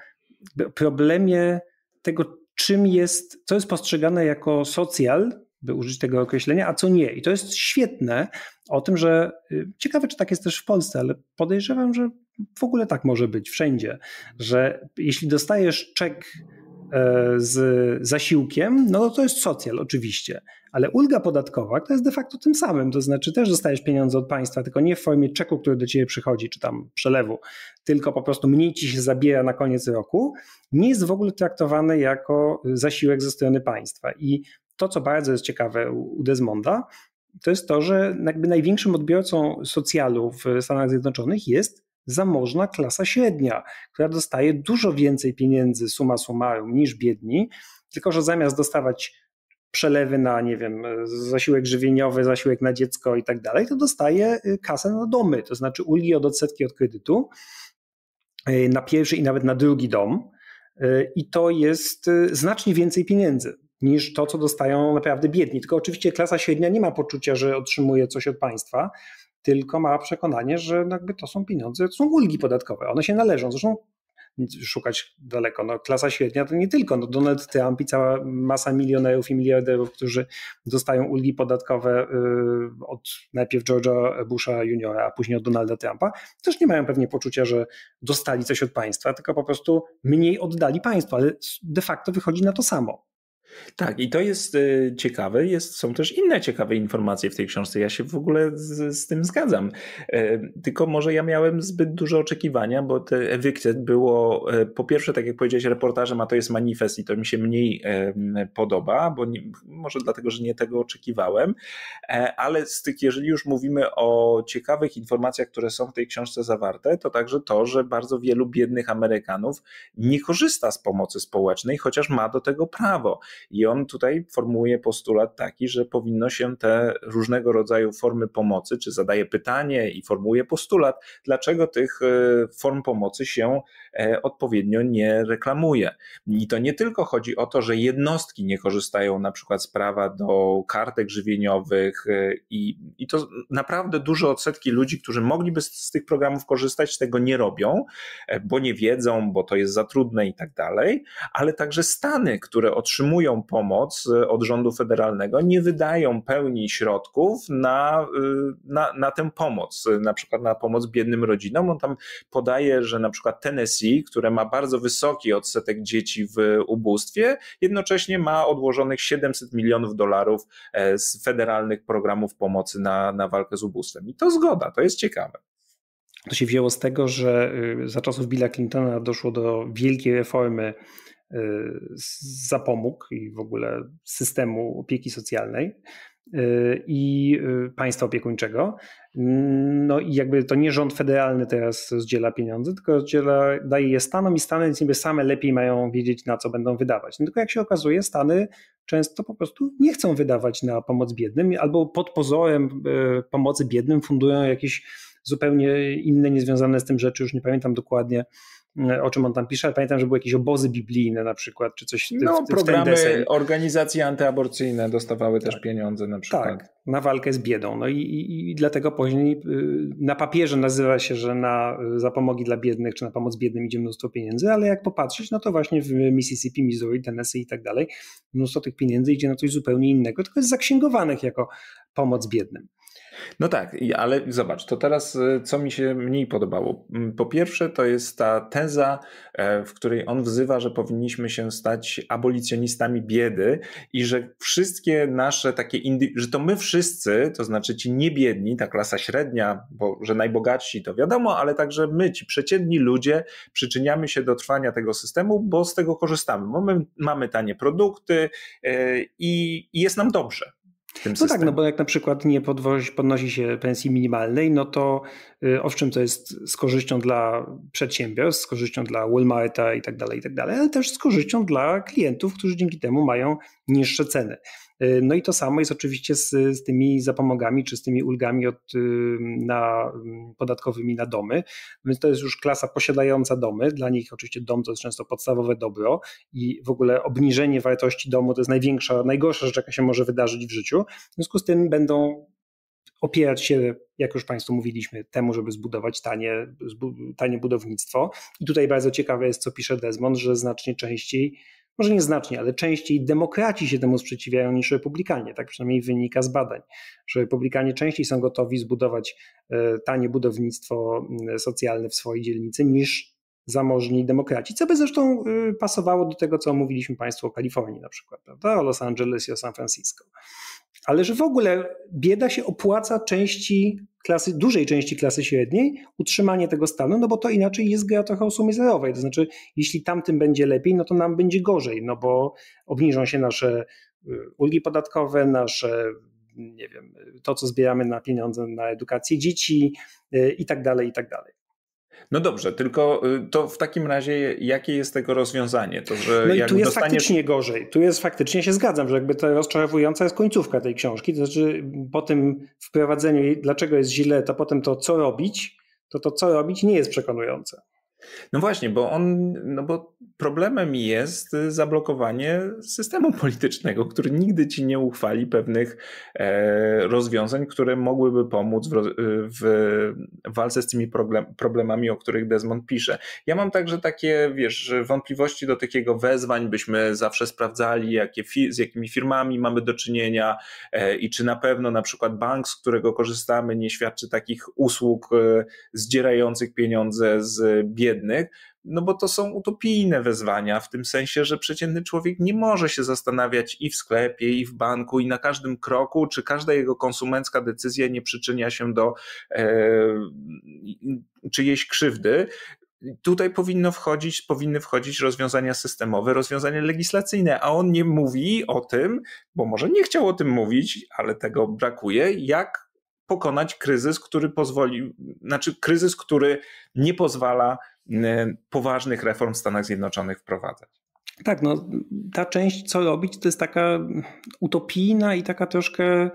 problemie tego, czym jest, co jest postrzegane jako socjal, by użyć tego określenia, a co nie. I to jest świetne o tym, że y, ciekawe, czy tak jest też w Polsce, ale podejrzewam, że w ogóle tak może być wszędzie, że jeśli dostajesz czek E, z zasiłkiem, no to jest socjal oczywiście, ale ulga podatkowa to jest de facto tym samym, to znaczy też dostajesz pieniądze od państwa, tylko nie w formie czeku, który do ciebie przychodzi, czy tam przelewu, tylko po prostu mniej ci się zabiera na koniec roku, nie jest w ogóle traktowane jako zasiłek ze strony państwa. I to, co bardzo jest ciekawe u Desmonda, to jest to, że jakby największym odbiorcą socjalu w Stanach Zjednoczonych jest zamożna klasa średnia, która dostaje dużo więcej pieniędzy suma summarum niż biedni, tylko że zamiast dostawać przelewy na, nie wiem, zasiłek żywieniowy, zasiłek na dziecko i tak dalej, to dostaje y, kasę na domy, to znaczy ulgi od odsetki od kredytu y, na pierwszy i nawet na drugi dom. Y, I to jest znacznie więcej pieniędzy niż to, co dostają naprawdę biedni. Tylko oczywiście klasa średnia nie ma poczucia, że otrzymuje coś od państwa, tylko ma przekonanie, że to są pieniądze, to są ulgi podatkowe, one się należą. Zresztą szukać daleko. No, klasa średnia to nie tylko no, Donald Trump i cała masa milionerów i miliarderów, którzy dostają ulgi podatkowe y, od najpierw George'a Busha juniora, a później od Donalda Trumpa, też nie mają pewnie poczucia, że dostali coś od państwa, tylko po prostu mniej oddali państwu, ale de facto wychodzi na to samo. Tak, i to jest y, ciekawe. Jest, są też inne ciekawe informacje w tej książce. Ja się w ogóle z, z tym zgadzam. E, tylko może ja miałem zbyt duże oczekiwania, bo te Evicted było e, po pierwsze, tak jak powiedziałeś, reportażem, a to jest manifest i to mi się mniej podoba, bo nie, może dlatego, że nie tego oczekiwałem. E, ale z tych, jeżeli już mówimy o ciekawych informacjach, które są w tej książce zawarte, to także to, że bardzo wielu biednych Amerykanów nie korzysta z pomocy społecznej, chociaż ma do tego prawo. I on tutaj formułuje postulat taki, że powinno się te różnego rodzaju formy pomocy, czy zadaje pytanie i formułuje postulat, dlaczego tych e, form pomocy się e, odpowiednio nie reklamuje. I to nie tylko chodzi o to, że jednostki nie korzystają na przykład z prawa do kartek żywieniowych e, i, i to naprawdę duże odsetki ludzi, którzy mogliby z, z tych programów korzystać, tego nie robią, bo nie wiedzą, bo to jest za trudne i tak dalej, ale także Stany, które otrzymują pomoc y, od rządu federalnego, nie wydają pełni środków na, y, na, na tę pomoc, y, na przykład na pomoc biednym rodzinom. On tam podaje, że na przykład Tennessee, które ma bardzo wysoki odsetek dzieci w ubóstwie, jednocześnie ma odłożonych 700 milionów dolarów e, z federalnych programów pomocy na, na walkę z ubóstwem. I to zgoda, to jest ciekawe. To się wzięło z tego, że za czasów Billa Clintona doszło do wielkiej reformy zapomóg i w ogóle systemu opieki socjalnej y, i y, państwa opiekuńczego. No i jakby to nie rząd federalny teraz rozdziela pieniądze, tylko rozdziela, daje je Stanom i Stany niby same lepiej mają wiedzieć, na co będą wydawać. No tylko jak się okazuje, Stany często po prostu nie chcą wydawać na pomoc biednym albo pod pozorem y, pomocy biednym fundują jakieś zupełnie inne, niezwiązane z tym rzeczy, już nie pamiętam dokładnie, E, o czym on tam pisze, ale pamiętam, że były jakieś obozy biblijne na przykład, czy coś no, w, w programy, organizacje antyaborcyjne dostawały tak. też pieniądze na przykład. Tak, na walkę z biedą. No i, i, i dlatego później y, na papierze nazywa się, że na y, zapomogi dla biednych, czy na pomoc biednym idzie mnóstwo pieniędzy, ale jak popatrzeć, no to właśnie w Mississippi, Missouri, Tennessee i tak dalej, mnóstwo tych pieniędzy idzie na coś zupełnie innego, tylko jest zaksięgowanych jako pomoc biednym. No tak, ale zobacz, to teraz y, co mi się mniej podobało. Mm, po pierwsze, to jest ta teza, e, w której on wzywa, że powinniśmy się stać abolicjonistami biedy i że wszystkie nasze takie, indy... że to my wszyscy, to znaczy ci niebiedni, ta klasa średnia, bo że najbogatsi to wiadomo, ale także my, ci przeciętni ludzie, przyczyniamy się do trwania tego systemu, bo z tego korzystamy, bo my mamy tanie produkty e, i jest nam dobrze no tak, no bo jak na przykład nie podwozi, podnosi się pensji minimalnej, no to y, owszem, to jest z korzyścią dla przedsiębiorstw, z korzyścią dla Walmarta i tak dalej, i tak dalej, ale też z korzyścią dla klientów, którzy dzięki temu mają niższe ceny. Y, no i to samo jest oczywiście z, z tymi zapomogami czy z tymi ulgami od, y, na, mm, podatkowymi na domy, więc to jest już klasa posiadająca domy. Dla nich oczywiście dom to jest często podstawowe dobro i w ogóle obniżenie wartości domu to jest największa, najgorsza rzecz, jaka się może wydarzyć w życiu. W związku z tym będą opierać się, jak już Państwu mówiliśmy, temu, żeby zbudować tanie, tanie budownictwo. I tutaj bardzo ciekawe jest, co pisze Desmond, że znacznie częściej może nieznacznie, ale częściej demokraci się temu sprzeciwiają niż republikanie. Tak przynajmniej wynika z badań, że republikanie częściej są gotowi zbudować e, tanie budownictwo socjalne w swojej dzielnicy niż zamożni demokraci, co by zresztą e, pasowało do tego, co mówiliśmy Państwu o Kalifornii na przykład, prawda? o Los Angeles i o San Francisco. Ale że w ogóle bieda się opłaca części klasy, dużej części klasy średniej utrzymanie tego stanu, no bo to inaczej jest gra trochę o sumie zerowej. To znaczy, jeśli tamtym będzie lepiej, no to nam będzie gorzej, no bo obniżą się nasze y, ulgi podatkowe, nasze nie wiem, to co zbieramy na pieniądze na edukację dzieci y, i tak dalej, i tak dalej. No dobrze, tylko y, to w takim razie jakie jest tego rozwiązanie? To, że no i tu jest dostaniesz... faktycznie gorzej. Tu jest faktycznie, się zgadzam, że jakby to rozczarowująca jest końcówka tej książki. To znaczy po tym wprowadzeniu, dlaczego jest źle, to potem to co robić, to to co robić nie jest przekonujące. No właśnie, bo on, no bo problemem jest zablokowanie systemu politycznego, który nigdy ci nie uchwali pewnych e, rozwiązań, które mogłyby pomóc w, e, w walce z tymi problemami, o których Desmond pisze. Ja mam także takie, wiesz, wątpliwości do takiego wezwań, byśmy zawsze sprawdzali, jakie z jakimi firmami mamy do czynienia e, i czy na pewno na przykład bank, z którego korzystamy, nie świadczy takich usług zdzierających pieniądze z biedy biednych, no bo to są utopijne wezwania, w tym sensie, że przeciętny człowiek nie może się zastanawiać i w sklepie, i w banku, i na każdym kroku, czy każda jego konsumencka decyzja nie przyczynia się do e, czyjejś krzywdy. Tutaj powinno wchodzić, powinny wchodzić rozwiązania systemowe, rozwiązania legislacyjne, a on nie mówi o tym, bo może nie chciał o tym mówić, ale tego brakuje, jak pokonać kryzys, który pozwoli, znaczy kryzys, który nie pozwala E, poważnych reform w Stanach Zjednoczonych wprowadzać. Tak, no ta część co robić to jest taka utopijna i taka troszkę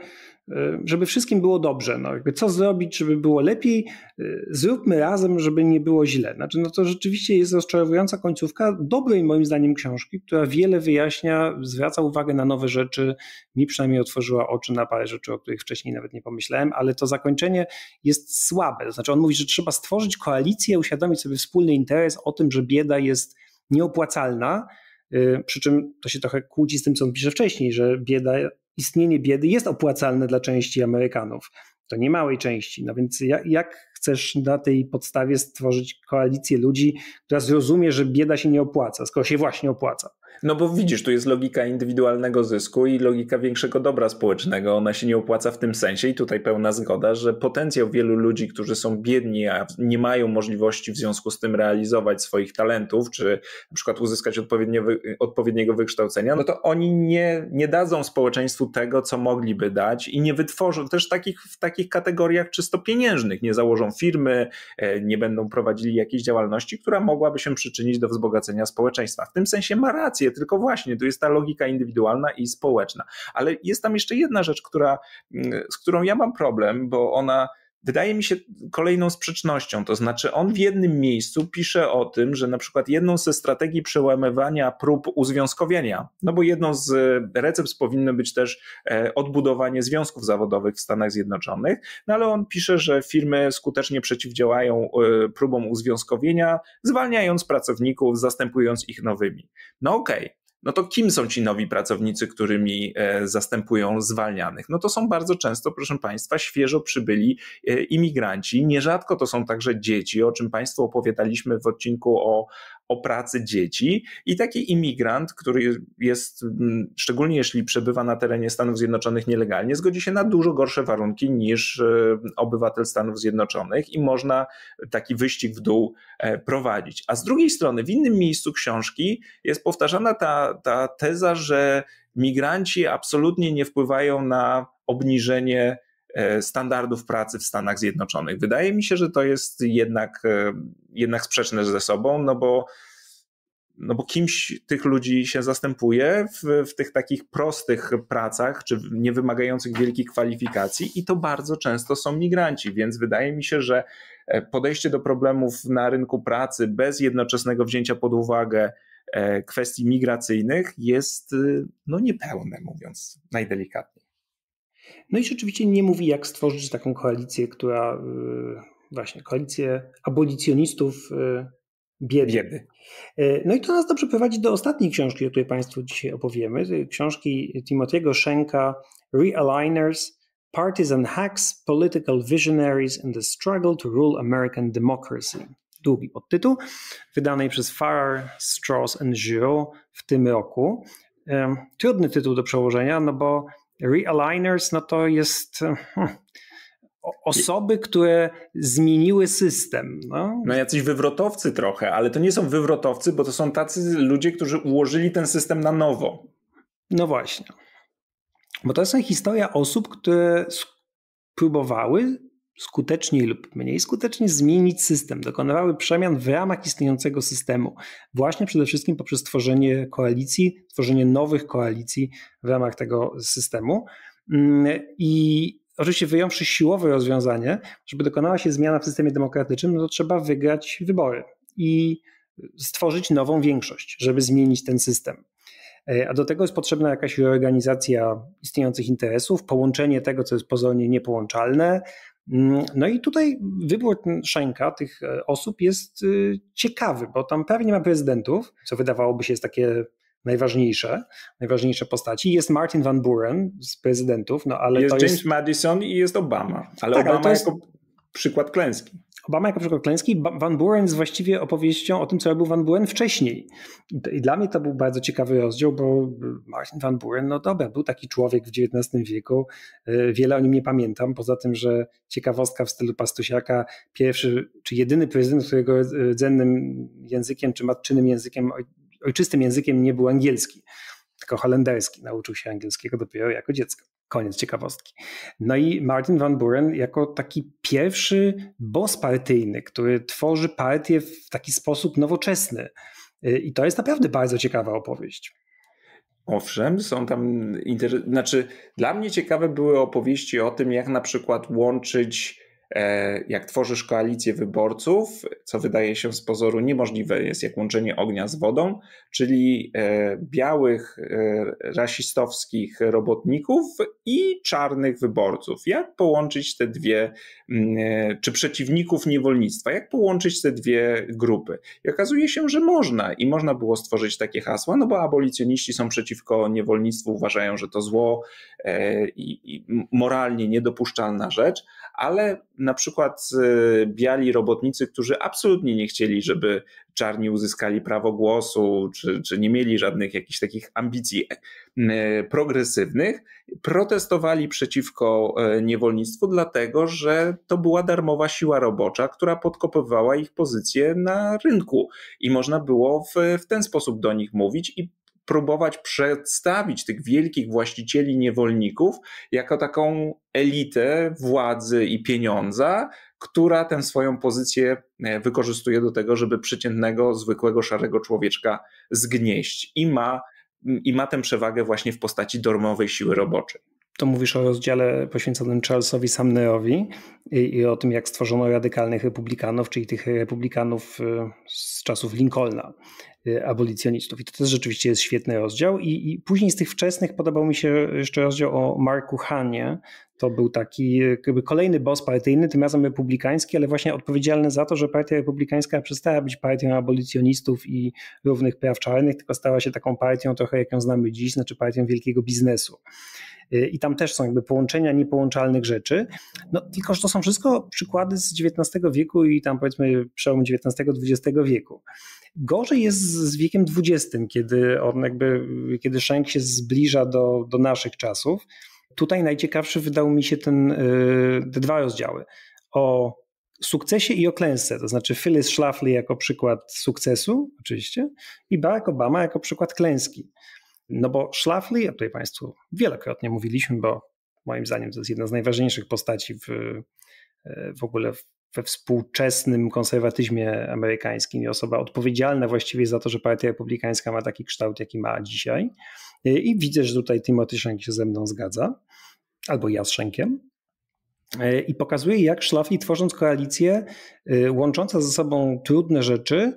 Y, żeby wszystkim było dobrze. No, jakby co zrobić, żeby było lepiej? Y, zróbmy razem, żeby nie było źle. Znaczy, no to rzeczywiście jest rozczarowująca końcówka dobrej moim zdaniem książki, która wiele wyjaśnia, zwraca uwagę na nowe rzeczy. Mi przynajmniej otworzyła oczy na parę rzeczy, o których wcześniej nawet nie pomyślałem, ale to zakończenie jest słabe. znaczy on mówi, że trzeba stworzyć koalicję, uświadomić sobie wspólny interes o tym, że bieda jest nieopłacalna, y, przy czym to się trochę kłóci z tym, co on pisze wcześniej, że bieda istnienie biedy jest opłacalne dla części Amerykanów. To nie małej części. No więc jak, jak chcesz na tej podstawie stworzyć koalicję ludzi, która zrozumie, że bieda się nie opłaca, skoro się właśnie opłaca. No bo widzisz, tu jest logika indywidualnego zysku i logika większego dobra społecznego. Ona się nie opłaca w tym sensie i tutaj pełna zgoda, że potencjał wielu ludzi, którzy są biedni, a nie mają możliwości w związku z tym realizować swoich talentów, czy na przykład uzyskać odpowiedniego wykształcenia, no to oni nie, nie dadzą społeczeństwu tego, co mogliby dać i nie wytworzą też takich, w takich kategoriach czysto pieniężnych, nie założą firmy, e, nie będą prowadzili jakiejś działalności, która mogłaby się przyczynić do wzbogacenia społeczeństwa. W tym sensie ma rację, tylko właśnie tu jest ta logika indywidualna i społeczna. Ale jest tam jeszcze jedna rzecz, która, mm, z którą ja mam problem, bo ona wydaje mi się kolejną sprzecznością. To znaczy, on w jednym miejscu pisze o tym, że na przykład jedną ze strategii przełamywania prób uzwiązkowienia, no bo jedną z e, recept powinno być też e, odbudowanie związków zawodowych w Stanach Zjednoczonych, no ale on pisze, że firmy skutecznie przeciwdziałają e, próbom uzwiązkowienia, zwalniając pracowników, zastępując ich nowymi. No okej. Okay no to kim są ci nowi pracownicy, którymi e, zastępują zwalnianych? No to są bardzo często, proszę Państwa, świeżo przybyli e, imigranci. Nierzadko to są także dzieci, o czym Państwu opowiadaliśmy w odcinku o o pracy dzieci i taki imigrant, który jest, mm, szczególnie jeśli przebywa na terenie Stanów Zjednoczonych nielegalnie, zgodzi się na dużo gorsze warunki niż e, obywatel Stanów Zjednoczonych i można taki wyścig w dół e, prowadzić. A z drugiej strony, w innym miejscu książki jest powtarzana ta, ta teza, że migranci absolutnie nie wpływają na obniżenie E, standardów pracy w Stanach Zjednoczonych. Wydaje mi się, że to jest jednak, e, jednak sprzeczne ze sobą, no bo, no bo kimś tych ludzi się zastępuje w, w tych takich prostych pracach, czy nie wymagających wielkich kwalifikacji, i to bardzo często są migranci, więc wydaje mi się, że e, podejście do problemów na rynku pracy bez jednoczesnego wzięcia pod uwagę kwestii migracyjnych jest no, niepełne, mówiąc najdelikatniej. No i rzeczywiście nie mówi, jak stworzyć taką koalicję, która y, właśnie koalicję abolicjonistów y, biedy. biedy. Y, no i to nas dobrze prowadzi do ostatniej książki, o której Państwu dzisiaj opowiemy. Książki Timothy'ego Szenka Realigners, Partisan Hacks, Political Visionaries and the Struggle to Rule American Democracy. Długi podtytuł, wydanej przez Farrar, Strauss and Giroux w tym roku. Trudny tytuł do przełożenia, no bo Realigners, no to jest e, hmm, osoby, które zmieniły system. No. no jacyś wywrotowcy trochę, ale to nie są wywrotowcy, bo to są tacy ludzie, którzy ułożyli ten system na nowo. No właśnie. Bo to jest historia osób, które próbowały skuteczniej lub mniej skutecznie zmienić system, dokonywały przemian w ramach istniejącego systemu, właśnie przede wszystkim poprzez tworzenie koalicji, tworzenie nowych koalicji w ramach tego systemu. Mm, I oczywiście wyjąwszy siłowe rozwiązanie, żeby dokonała się zmiana w systemie demokratycznym, no to trzeba wygrać wybory i stworzyć nową większość, żeby zmienić ten system. E, a do tego jest potrzebna jakaś reorganizacja istniejących interesów, połączenie tego, co jest pozornie niepołączalne, Mm, no i tutaj wybór Szenka tych e, osób jest y, ciekawy, bo tam pewnie ma prezydentów, co wydawałoby się jest takie najważniejsze, najważniejsze postaci. Jest Martin Van Buren z prezydentów, no ale jest to James jest... Madison i jest Obama, ale tak, Obama ale to jest... jako przykład klęski. Obama jako klęski, Van Buren jest właściwie opowieścią o tym, co robił Van Buren wcześniej. I dla mnie to był bardzo ciekawy rozdział, bo y, Martin Van Buren, no dobra, był taki człowiek w XIX wieku, y, wiele o nim nie pamiętam, poza tym, że ciekawostka w stylu Pastusiaka, pierwszy czy jedyny prezydent, którego y, rdzennym językiem czy matczynym językiem, ojczystym językiem nie był angielski, tylko holenderski. Nauczył się angielskiego dopiero jako dziecko. Koniec ciekawostki. No i Martin Van Buren jako taki pierwszy boss partyjny, który tworzy partię w taki sposób nowoczesny. Y, I to jest naprawdę bardzo ciekawa opowieść. Owszem, są tam. Inter... Znaczy, dla mnie ciekawe były opowieści o tym, jak na przykład łączyć E, jak tworzysz koalicję wyborców, co wydaje się z pozoru niemożliwe, jest jak łączenie ognia z wodą, czyli e, białych, e, rasistowskich robotników i czarnych wyborców. Jak połączyć te dwie, mm, czy przeciwników niewolnictwa, jak połączyć te dwie grupy? I okazuje się, że można i można było stworzyć takie hasła, no bo abolicjoniści są przeciwko niewolnictwu, uważają, że to zło i moralnie niedopuszczalna rzecz ale na przykład y, biali robotnicy, którzy absolutnie nie chcieli, żeby czarni uzyskali prawo głosu, czy, czy nie mieli żadnych jakichś takich ambicji e, progresywnych, protestowali przeciwko e, niewolnictwu, dlatego że to była darmowa siła robocza, która podkopywała ich pozycję na rynku i można było w, w ten sposób do nich mówić i próbować przedstawić tych wielkich właścicieli niewolników jako taką elitę władzy i pieniądza, która tę swoją pozycję e, wykorzystuje do tego, żeby przeciętnego, zwykłego, szarego człowieczka zgnieść i ma, mm, i ma tę przewagę właśnie w postaci dormowej siły roboczej. To mówisz o rozdziale poświęconym Charlesowi Sumnerowi i, i, o tym, jak stworzono radykalnych republikanów, czyli tych republikanów e, z czasów Lincolna. Y, abolicjonistów. I to też rzeczywiście jest świetny rozdział. I, I, później z tych wczesnych podobał mi się jeszcze rozdział o Marku Hanie. To był taki y, jakby kolejny boss partyjny, tym razem republikański, ale właśnie odpowiedzialny za to, że partia republikańska przestała być partią abolicjonistów i równych praw czarnych, tylko stała się taką partią trochę jak ją znamy dziś, znaczy partią wielkiego biznesu y, i tam też są jakby połączenia niepołączalnych rzeczy. No, tylko, że to są wszystko przykłady z XIX wieku i tam powiedzmy przełomu XIX-XX wieku. Gorzej jest z wiekiem XX, kiedy on jakby, kiedy Schenk się zbliża do, do naszych czasów. Tutaj najciekawszy wydał mi się ten, y, te dwa rozdziały o sukcesie i o klęsce, to znaczy Phyllis Schlafly jako przykład sukcesu, oczywiście, i Barack Obama jako przykład klęski. No bo Schlafly, o tutaj Państwu wielokrotnie mówiliśmy, bo moim zdaniem to jest jedna z najważniejszych postaci w, y, w ogóle w we współczesnym konserwatyzmie amerykańskim i osoba odpowiedzialna właściwie za to, że partia republikańska ma taki kształt, jaki ma dzisiaj. I widzę, że tutaj Timothy Schenk się ze mną zgadza, albo ja z Schenkiem. I pokazuje, jak szlafli tworząc koalicję y, łącząca ze sobą trudne rzeczy,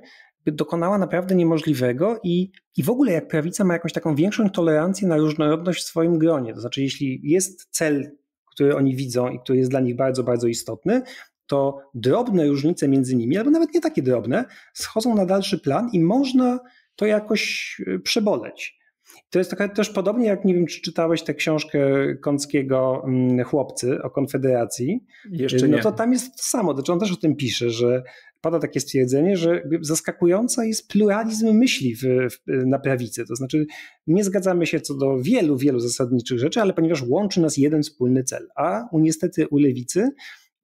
dokonała naprawdę niemożliwego i, i w ogóle jak prawica ma jakąś taką większą tolerancję na różnorodność w swoim gronie. To znaczy, jeśli jest cel który oni widzą i który jest dla nich bardzo, bardzo istotny, to drobne różnice między nimi, albo nawet nie takie drobne, schodzą na dalszy plan i można to jakoś y, przeboleć. To jest taka też podobnie, jak nie wiem, czy czytałeś tę książkę Kąckiego mm, Chłopcy o Konfederacji. Jeszcze y, no nie. No to tam jest to samo, znaczy on też o tym pisze, że pada takie stwierdzenie, że zaskakujące jest pluralizm myśli w, w, na prawicy. To znaczy nie zgadzamy się co do wielu, wielu zasadniczych rzeczy, ale ponieważ łączy nas jeden wspólny cel, a niestety u lewicy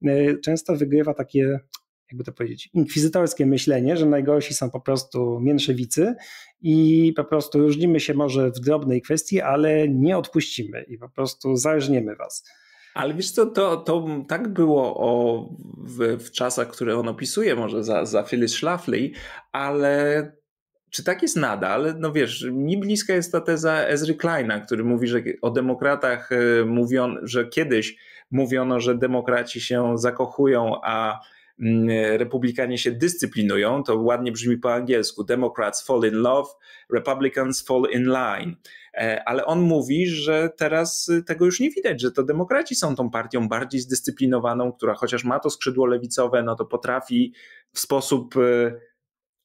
E, często wygrywa takie, jakby to powiedzieć, inkwizytorskie myślenie, że najgorsi są po prostu mięszewicy i po prostu różnimy się może w drobnej kwestii, ale nie odpuścimy i po prostu zależniemy was. Ale wiesz co, to, to tak było o, w, w czasach, które on opisuje, może za, za Phyllis Schlafly, ale czy tak jest nadal? No wiesz, mi bliska jest ta teza Ezry Kleina, który mówi, że o demokratach e, mówiono, że kiedyś mówiono, że demokraci się zakochują, a mm, republikanie się dyscyplinują, to ładnie brzmi po angielsku. Democrats fall in love, Republicans fall in line. E, ale on mówi, że teraz tego już nie widać, że to demokraci są tą partią bardziej zdyscyplinowaną, która chociaż ma to skrzydło lewicowe, no to potrafi w sposób e,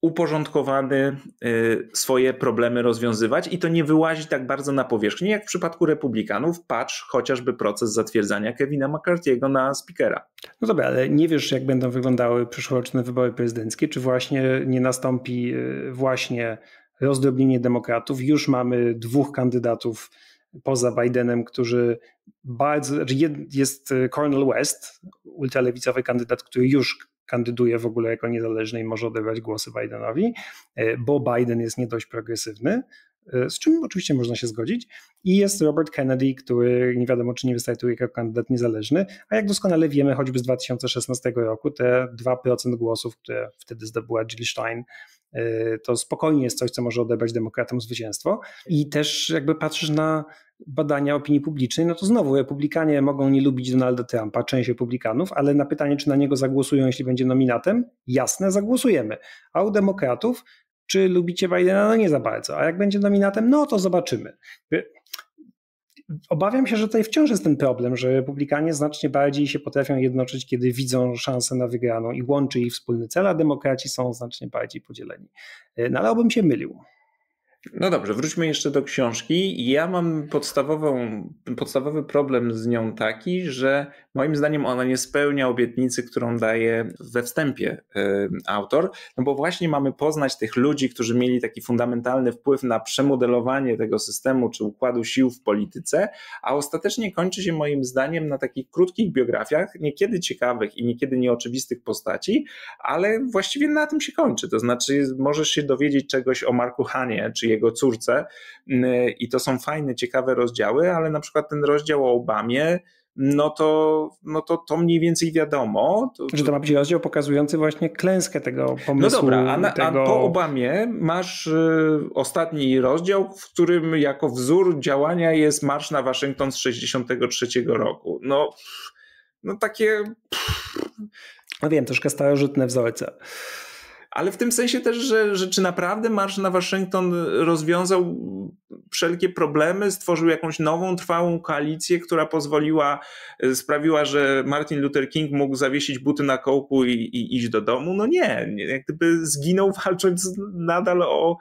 uporządkowany y, swoje problemy rozwiązywać i to nie wyłazi tak bardzo na powierzchnię, jak w przypadku Republikanów. Patrz chociażby proces zatwierdzania Kevina McCarthy'ego na speakera. No dobra, ale nie wiesz, jak będą wyglądały przyszłoroczne wybory prezydenckie, czy właśnie nie nastąpi y, właśnie rozdrobnienie demokratów. Już mamy dwóch kandydatów poza Bidenem, którzy bardzo. Znaczy jest y, Cornel West, ultralewicowy kandydat, który już kandyduje w ogóle jako niezależny i może odebrać głosy Bidenowi, e, bo Biden jest nie dość progresywny, e, z czym oczywiście można się zgodzić. I jest Robert Kennedy, który nie wiadomo, czy nie wystartuje jako kandydat niezależny, a jak doskonale wiemy, choćby z 2016 roku, te 2% głosów, które wtedy zdobyła Jill Stein, E, to spokojnie jest coś, co może odebrać demokratom zwycięstwo. I też jakby patrzysz na badania opinii publicznej, no to znowu republikanie mogą nie lubić Donalda Trumpa, część republikanów, ale na pytanie, czy na niego zagłosują, jeśli będzie nominatem, jasne, zagłosujemy. A u demokratów, czy lubicie Bidena? No nie za bardzo. A jak będzie nominatem? No to zobaczymy obawiam się, że tutaj wciąż jest ten problem, że republikanie znacznie bardziej się potrafią jednoczyć, kiedy widzą szansę na wygraną i łączy ich wspólny cel, a demokraci są znacznie bardziej podzieleni. E, no ale obym się mylił. No dobrze, wróćmy jeszcze do książki. Ja mam podstawową, podstawowy problem z nią taki, że moim zdaniem ona nie spełnia obietnicy, którą daje we wstępie y, autor, no bo właśnie mamy poznać tych ludzi, którzy mieli taki fundamentalny wpływ na przemodelowanie tego systemu czy układu sił w polityce, a ostatecznie kończy się moim zdaniem na takich krótkich biografiach, niekiedy ciekawych i niekiedy nieoczywistych postaci, ale właściwie na tym się kończy. To znaczy, możesz się dowiedzieć czegoś o Marku Hanie, czy jego córce. Mm, I to są fajne, ciekawe rozdziały, ale na przykład ten rozdział o Obamie no to, no to, to mniej więcej wiadomo. To, że to ma być rozdział pokazujący właśnie klęskę tego no pomysłu. No dobra, a, na, tego... a po Obamie masz y, ostatni rozdział, w którym jako wzór działania jest Marsz na Waszyngton z 63 roku. No, no takie... No wiem, troszkę starożytne wzorce ale w tym sensie też, że, że czy naprawdę Marsz na Waszyngton rozwiązał wszelkie problemy, stworzył jakąś nową, trwałą koalicję, która pozwoliła, e, sprawiła, że Martin Luther King mógł zawiesić buty na kołku i, i iść do domu? No nie, jak gdyby zginął walcząc nadal o,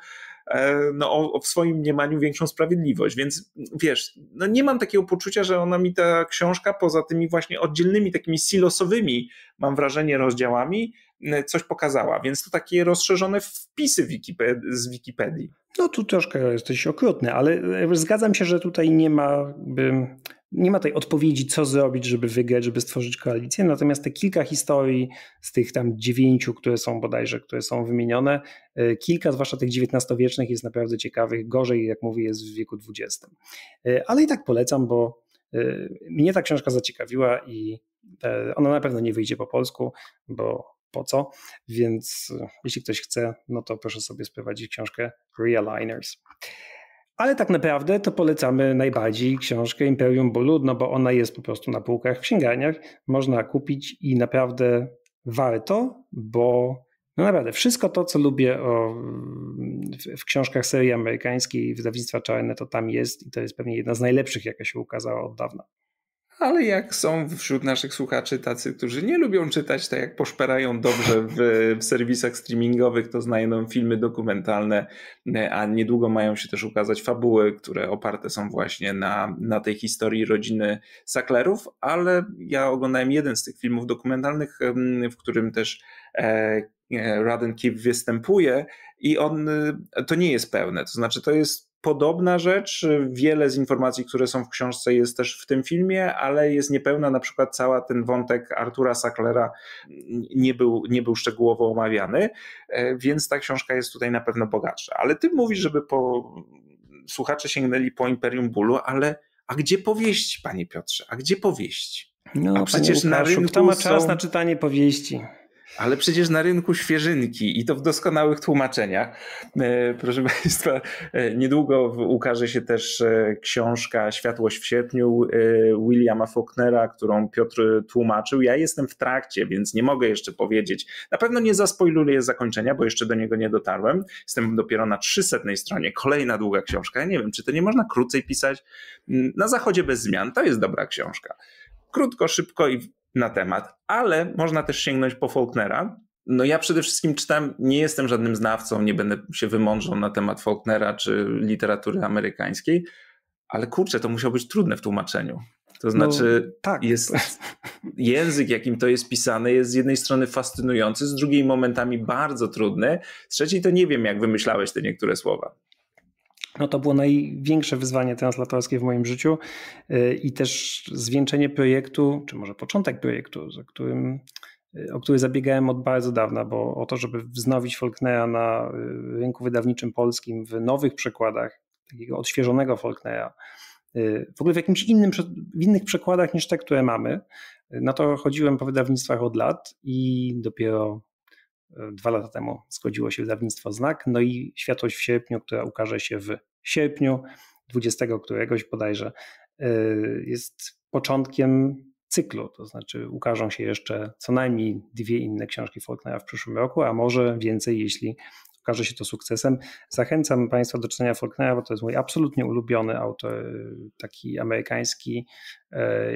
e, no, o, o, w swoim mniemaniu większą sprawiedliwość. Więc wiesz, no nie mam takiego poczucia, że ona mi ta książka poza tymi właśnie oddzielnymi, takimi silosowymi, mam wrażenie, rozdziałami, E, coś pokazała, więc to takie rozszerzone wpisy z Wikipedii. No tu troszkę jesteś okrutny, ale e, zgadzam się, że tutaj nie ma, by, nie ma tej odpowiedzi, co zrobić, żeby wygrać, żeby stworzyć koalicję. Natomiast te kilka historii z tych tam dziewięciu, które są bodajże, które są wymienione, e, kilka, zwłaszcza tych XIX-wiecznych, jest naprawdę ciekawych. Gorzej, jak mówię, jest w wieku XX. Ale i tak polecam, bo mnie ta książka zaciekawiła i ona na pewno nie wyjdzie po polsku, bo po co. Więc e, jeśli ktoś chce, no to proszę sobie sprowadzić książkę Realigners. Ale tak naprawdę to polecamy najbardziej książkę Imperium Bólu, no bo ona jest po prostu na półkach w księgarniach. Można kupić i naprawdę warto, bo no naprawdę wszystko to, co lubię o, w, w, książkach serii amerykańskiej wydawnictwa Czarne, to tam jest i to jest pewnie jedna z najlepszych, jaka się ukazała od dawna ale jak są wśród naszych słuchaczy tacy, którzy nie lubią czytać, tak jak poszperają dobrze w, w, serwisach streamingowych, to znajdą filmy dokumentalne, a niedługo mają się też ukazać fabuły, które oparte są właśnie na, na tej historii rodziny Sacklerów. ale ja oglądałem jeden z tych filmów dokumentalnych, w którym też e, e, Raden Kip występuje i on, e, to nie jest pełne, to znaczy to jest podobna rzecz. Wiele z informacji, które są w książce, jest też w tym filmie, ale jest niepełna. Na przykład cała ten wątek Artura Sacklera nie był, nie był szczegółowo omawiany, e, więc ta książka jest tutaj na pewno bogatsza. Ale ty mówisz, żeby po... słuchacze sięgnęli po Imperium Bólu, ale a gdzie powieści, panie Piotrze? A gdzie powieści? No, a przecież Łukaszu, na rynku kto ma czas są... na czytanie powieści? Ale przecież na rynku świeżynki i to w doskonałych tłumaczeniach. E, proszę Państwa, e, niedługo ukaże się też e, książka Światłość w sierpniu Williama Faulknera, którą Piotr tłumaczył. Ja jestem w trakcie, więc nie mogę jeszcze powiedzieć. Na pewno nie zaspoiluję zakończenia, bo jeszcze do niego nie dotarłem. Jestem dopiero na 300 stronie. Kolejna długa książka. Ja nie wiem, czy to nie można krócej pisać. Mm, na zachodzie bez zmian to jest dobra książka krótko, szybko i na temat, ale można też sięgnąć po Faulknera. No ja przede wszystkim czytam, nie jestem żadnym znawcą, nie będę się wymążał na temat Faulknera czy literatury amerykańskiej, ale kurczę, to musiało być trudne w tłumaczeniu. To no, znaczy, no, tak. jest, język, jakim to jest pisane, jest z jednej strony fascynujący, z drugiej momentami bardzo trudny, z trzeciej to nie wiem, jak wymyślałeś te niektóre słowa. No to było największe wyzwanie translatorskie w moim życiu y, i też zwieńczenie projektu, czy może początek projektu, za którym, y, o który zabiegałem od bardzo dawna, bo o to, żeby wznowić Faulknera na y, rynku wydawniczym polskim w nowych przekładach, takiego odświeżonego Faulknera, w ogóle w jakimś innym, w innych przekładach niż te, które mamy. Na to chodziłem po wydawnictwach od lat i dopiero dwa lata temu zgodziło się wydawnictwo Znak, no i Światłość w sierpniu, która ukaże się w sierpniu 20 któregoś bodajże, y, jest początkiem cyklu, to znaczy ukażą się jeszcze co najmniej dwie inne książki Faulknera w przyszłym roku, a może więcej, jeśli okaże się to sukcesem. Zachęcam Państwa do czytania Faulknera, bo to jest mój absolutnie ulubiony autor, taki amerykański, e,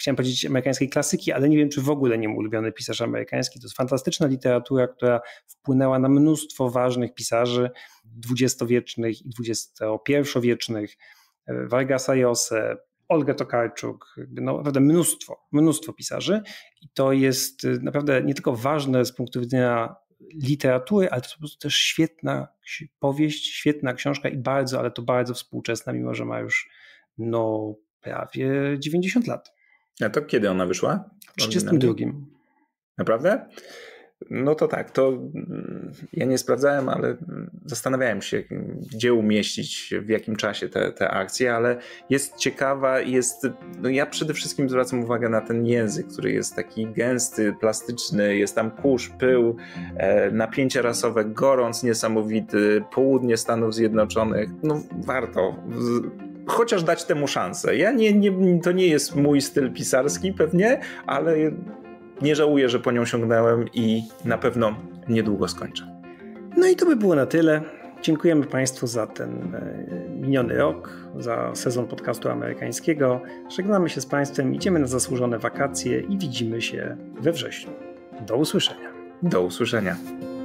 chciałem powiedzieć amerykańskiej klasyki, ale nie wiem, czy w ogóle nie mój ulubiony pisarz amerykański. To jest fantastyczna literatura, która wpłynęła na mnóstwo ważnych pisarzy dwudziestowiecznych i dwudziestopierwszowiecznych, e, Vargas Jose, Olgę Tokarczuk, no, naprawdę mnóstwo, mnóstwo pisarzy i to jest e, naprawdę nie tylko ważne z punktu widzenia literatury, ale to po prostu też świetna powieść, świetna książka i bardzo, ale to bardzo współczesna, mimo że ma już no prawie 90 lat. A to kiedy ona wyszła? W 1932. Naprawdę? No to tak, to mm, ja nie sprawdzałem, ale zastanawiałem się, gdzie umieścić, w jakim czasie te, te akcje, ale jest ciekawa jest. No ja przede wszystkim zwracam uwagę na ten język, który jest taki gęsty, plastyczny, jest tam kurz, pył, e, napięcie rasowe, gorąc niesamowity, południe Stanów Zjednoczonych. No warto chociaż dać temu szansę. Ja nie, nie, to nie jest mój styl pisarski pewnie, ale nie żałuję, że po nią sięgnąłem i na pewno niedługo skończę. No i to by było na tyle. Dziękujemy Państwu za ten e, miniony rok, za sezon podcastu amerykańskiego. Żegnamy się z Państwem, idziemy na zasłużone wakacje i widzimy się we wrześniu. Do usłyszenia. Do usłyszenia.